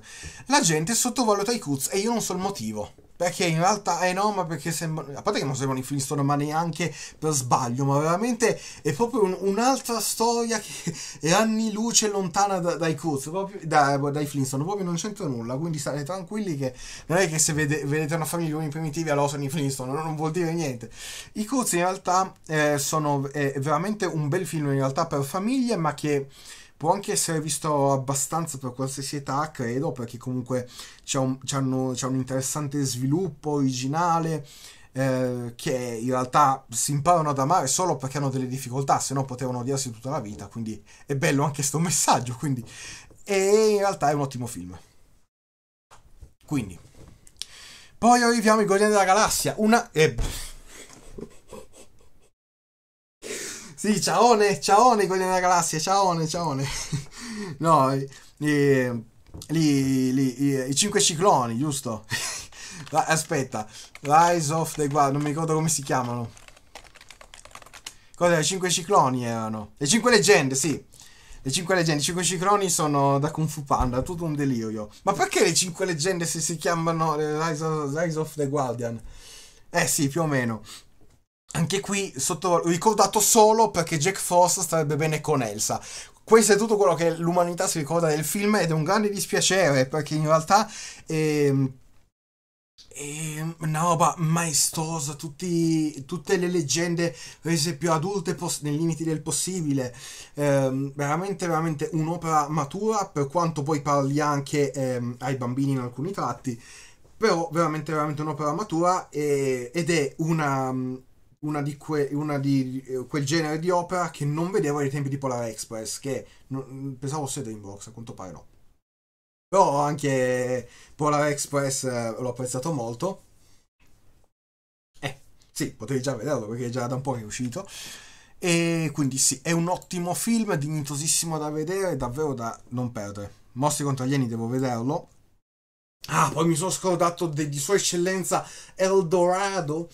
La gente sottovaluta i Kutz e io non so il motivo. Perché in realtà, eh no, ma perché sembra. A parte che non sembrano i Flintstone, ma neanche per sbaglio, ma veramente è proprio un, un'altra storia che è anni luce lontana da, dai Cruz, proprio, da, dai Flintstone, proprio non c'entra nulla. Quindi state tranquilli che non è che se vede, vedete una famiglia di uomini primitivi allora sono i Flintstone, non, vuol dire niente. I Cruz in realtà eh, sono eh, veramente un bel film, in realtà per famiglie, ma che può anche essere visto abbastanza per qualsiasi età, credo, perché comunque c'è un, c'è un, c'è un interessante sviluppo originale. Eh, che in realtà si imparano ad amare solo perché hanno delle difficoltà, se no potevano odiarsi tutta la vita, quindi è bello anche questo messaggio, quindi e in realtà è un ottimo film. Quindi poi arriviamo ai Guardiani della Galassia, una eh, Sì, ciaone, ciaone, quelli della galassia, ciaone, ciaone. No, i, eh, i, eh, i, i cinque cicloni, giusto? Aspetta, Rise of the Guard, non mi ricordo come si chiamano. Cosa? i cinque cicloni erano. Le cinque leggende, sì. Le 5 leggende, i 5 cicloni sono da Kung Fu Panda, tutto un delirio. Ma perché le 5 leggende se si chiamano eh, Rise of, Rise of the Guardian? Eh sì, più o meno. Anche qui sotto, ricordato solo perché Jack Frost starebbe bene con Elsa. Questo è tutto quello che l'umanità si ricorda del film ed è un grande dispiacere perché in realtà è, ehm, è ehm, una roba maestosa, tutti, tutte le leggende rese più adulte nei limiti del possibile. Ehm, veramente, veramente un'opera matura per quanto poi parli anche ehm, ai bambini in alcuni tratti. Però veramente, veramente un'opera matura e, ed è una una di, que, una di eh, quel genere di opera che non vedevo ai tempi di Polar Express, che non, mm, pensavo fosse Dreamworks, a quanto pare no. Però anche Polar Express eh, l'ho apprezzato molto. Eh, sì, potevi già vederlo perché è già da un po' è uscito. E quindi sì, è un ottimo film, dignitosissimo da vedere, davvero da non perdere. Mostri contro alieni devo vederlo. Ah, poi mi sono scordato di, di sua eccellenza Eldorado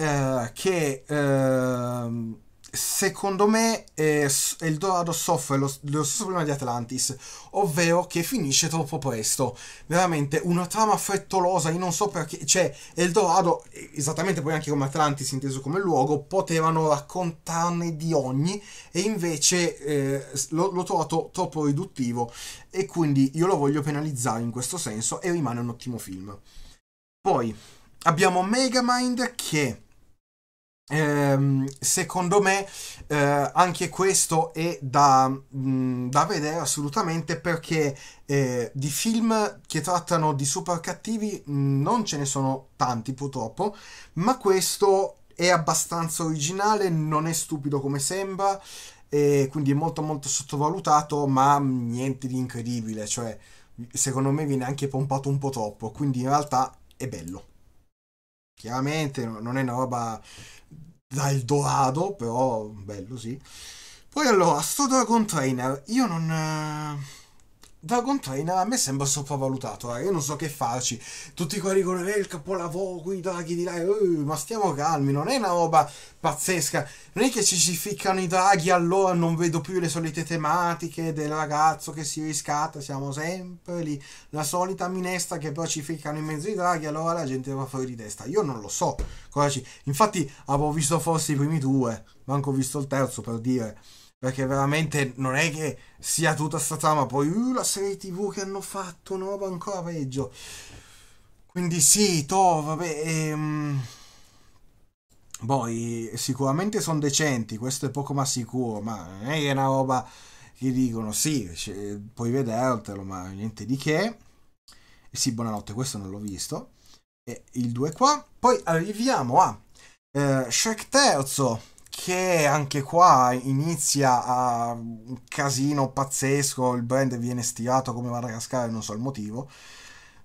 eh, che eh, secondo me eh, Eldorado soffre lo, lo, stesso problema di Atlantis, ovvero che finisce troppo presto. Veramente una trama frettolosa, io non so perché, cioè Eldorado, esattamente poi anche come Atlantis inteso come luogo, potevano raccontarne di ogni e invece eh, l'ho trovato troppo riduttivo e quindi io lo voglio penalizzare in questo senso e rimane un ottimo film. Poi abbiamo Megamind che eh, secondo me eh, anche questo è da, mh, mm, da vedere assolutamente perché eh, di film che trattano di super cattivi mh, mm, non ce ne sono tanti purtroppo, ma questo è abbastanza originale, non è stupido come sembra, e quindi è molto molto sottovalutato, ma mh, niente di incredibile, cioè secondo me viene anche pompato un po' troppo, quindi in realtà è bello. Chiaramente non è una roba da Eldorado, però bello sì. Poi allora, sto Dragon Trainer, io non... Eh, Dragon Train a me sembra sopravvalutato, eh. io non so che farci. Tutti qua dicono è eh, il capolavoro, i draghi di là, uh, ma stiamo calmi, non è una roba pazzesca. Non è che ci si ficcano i draghi, allora non vedo più le solite tematiche del ragazzo che si riscatta, siamo sempre lì. La solita minestra che poi ci ficcano in mezzo i draghi, allora la gente va fuori di testa. Io non lo so. Infatti avevo visto forse i primi due, manco visto il terzo per dire. Perché veramente non è che sia tutta sta trama, poi uh, la serie TV che hanno fatto, no, ancora peggio. Quindi sì, to, vabbè, ehm... Poi sicuramente sono decenti, questo è poco ma sicuro, ma non è che è una roba che dicono sì, puoi vedertelo, ma niente di che. E sì, buonanotte, questo non l'ho visto. E il 2 qua. Poi arriviamo a eh, Shrek terzo che anche qua inizia a un casino pazzesco, il brand viene stirato come Madagascar, non so il motivo,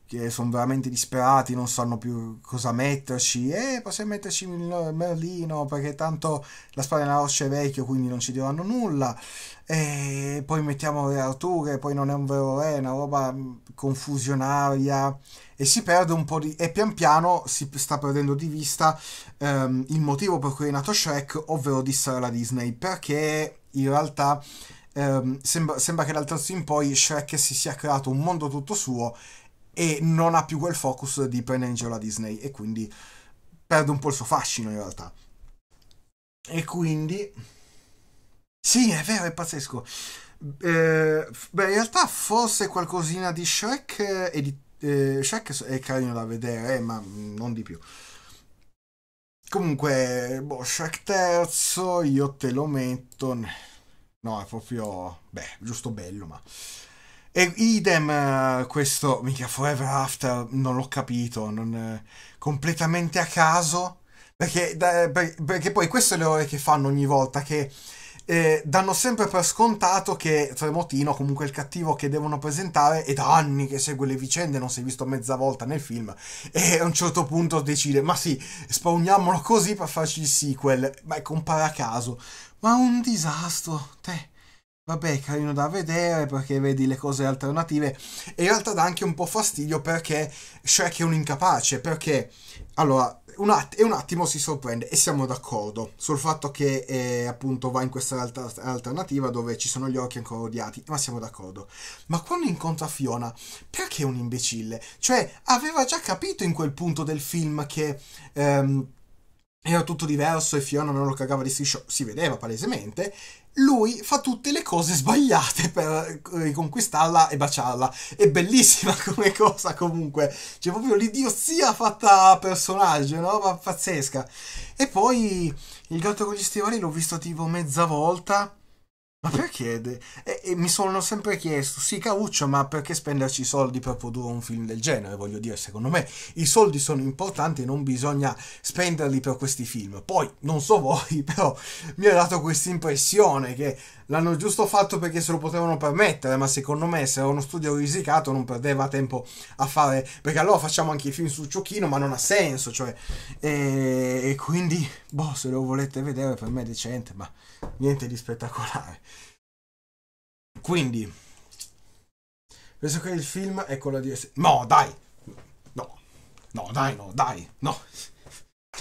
che sono veramente disperati, non sanno più cosa metterci, e eh, possiamo metterci il Merlino perché tanto la spada nella roccia è vecchio, quindi non ci diranno nulla, e poi mettiamo Re Arturo, poi non è un vero re, è una roba mm, confusionaria e si perde un po' di... e pian piano si sta perdendo di vista ehm, il motivo per cui è nato Shrek, ovvero dissare la Disney, perché in realtà ehm, sembra, sembra, che dal terzo in poi Shrek si sia creato un mondo tutto suo e non ha più quel focus di prendere in giro la Disney e quindi perde un po' il suo fascino in realtà. E quindi... Sì, è vero, è pazzesco. Eh, beh, in realtà forse qualcosina di Shrek e di eh, Shaq è carino da vedere, eh, ma non di più. Comunque, boh, Shaq terzo, io te lo metto. No, è proprio, beh, giusto bello, ma... E idem eh, questo, mica Forever After, non l'ho capito, non, eh, completamente a caso, perché, perché poi queste sono le ore che fanno ogni volta che eh, danno sempre per scontato che Tremotino, comunque il cattivo che devono presentare, è da anni che segue le vicende, non si è visto mezza volta nel film, e a un certo punto decide, ma sì, spawniamolo così per farci il sequel, ma compare a caso. Ma un disastro, te. Vabbè, carino da vedere perché vedi le cose alternative. E in realtà dà anche un po' fastidio perché Shrek è un incapace. Perché, allora, un, att- un attimo si sorprende e siamo d'accordo sul fatto che eh, appunto va in questa alta- alternativa dove ci sono gli occhi ancora odiati, ma siamo d'accordo. Ma quando incontra Fiona, perché è un imbecille? Cioè, aveva già capito in quel punto del film che... Ehm, era tutto diverso e Fiona non lo cagava di striscio, si vedeva palesemente, lui fa tutte le cose sbagliate per riconquistarla e baciarla. È bellissima come cosa comunque, c'è cioè, proprio l'idiozia fatta a personaggio, no? Ma pazzesca. E poi il gatto con gli stivali l'ho visto tipo mezza volta ma perché? E, e, mi sono sempre chiesto, sì Cauccio, ma perché spenderci i soldi per produrre un film del genere? Voglio dire, secondo me i soldi sono importanti e non bisogna spenderli per questi film. Poi, non so voi, però mi ha dato questa impressione che l'hanno giusto fatto perché se lo potevano permettere, ma secondo me se era uno studio risicato non perdeva tempo a fare, perché allora facciamo anche i film su Ciocchino, ma non ha senso, cioè, e, e quindi, boh, se lo volete vedere per me è decente, ma niente di spettacolare. Quindi, penso che il film è quello di... No, dai! No, no, dai, no, dai, no!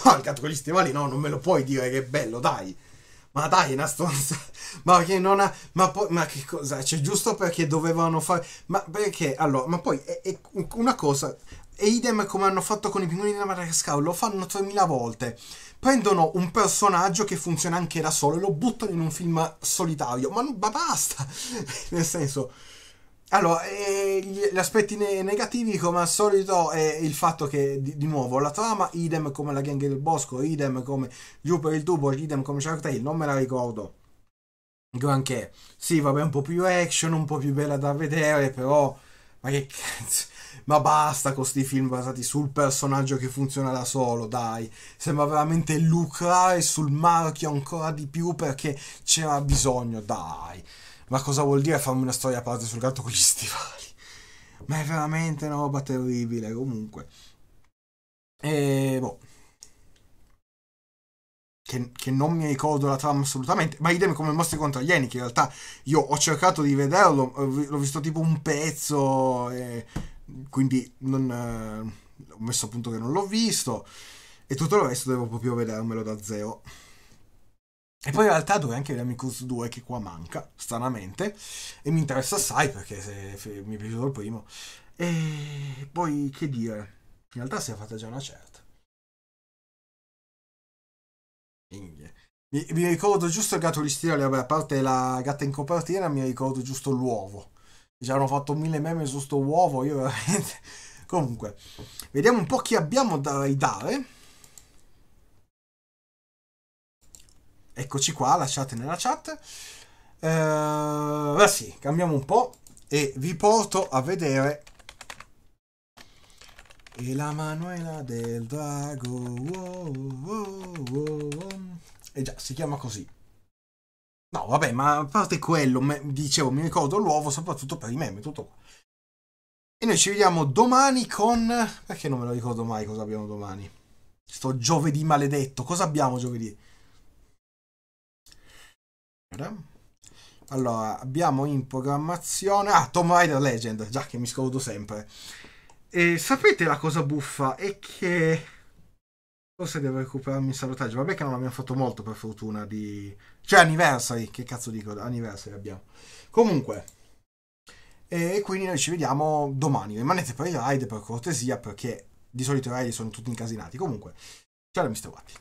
No, il gatto con gli stivali, no, non me lo puoi dire che è bello, dai! ma dai, una stronza. ma che non ha. Ma poi. Ma che cosa? Cioè, giusto perché dovevano fare. Ma perché? Allora, ma poi è, è una cosa. E idem come hanno fatto con i pinguini della Madagascar, lo fanno 3000 volte. Prendono un personaggio che funziona anche da solo e lo buttano in un film solitario. Ma, ma basta! Nel senso. Allora, eh, gli aspetti ne- negativi come al solito è il fatto che di, di, nuovo la trama, idem come la gang del bosco, idem come giù per il tubo, idem come Shark Tale, non me la ricordo. Granché. Sì, vabbè, un po' più action, un po' più bella da vedere, però... Ma che cazzo... Ma basta con questi film basati sul personaggio che funziona da solo, dai. Sembra veramente lucrare sul marchio ancora di più perché c'era bisogno, dai. Ma cosa vuol dire farmi una storia a parte sul gatto con gli stivali? Ma è veramente una roba terribile, comunque. E boh. Che, che, non mi ricordo la trama assolutamente, ma idem come mostri contro alieni, che in realtà io ho cercato di vederlo, l'ho visto tipo un pezzo, e quindi non, eh, ho messo appunto che non l'ho visto, e tutto il resto devo proprio vedermelo da zero. E poi in realtà dovrei anche l'Amicus 2 che qua manca, stranamente, e mi interessa assai perché se, se mi è piaciuto il primo. E poi che dire, in realtà si è fatta già una certa. Inghie. Mi, mi, ricordo giusto il gatto di stile, a parte la gatta in copertina, mi ricordo giusto l'uovo. Già hanno fatto mille meme su sto uovo, io veramente... Comunque, vediamo un po' chi abbiamo da ridare. Eccoci qua, lasciate nella chat. Eh, sì, cambiamo un po' e vi porto a vedere e la Manuela del Drago. Wow, wow, wow, e eh, già, si chiama così. No, vabbè, ma a parte quello, dicevo, mi ricordo l'uovo soprattutto per i meme, tutto qua. E noi ci vediamo domani con... Perché non me lo ricordo mai cosa abbiamo domani? Sto giovedì maledetto. Cosa abbiamo giovedì? Allora, abbiamo in programmazione... Ah, Tom Rider Legend, già che mi scordo sempre. E sapete la cosa buffa? È che... Forse devo recuperarmi il salvataggio. Vabbè che non abbiamo fatto molto, per fortuna, di... Cioè, anniversary, che cazzo dico? Anniversary abbiamo. Comunque... E quindi noi ci vediamo domani. Rimanete per i ride, per cortesia, perché di solito i ride sono tutti incasinati. Comunque, ciao da Mr. Watt.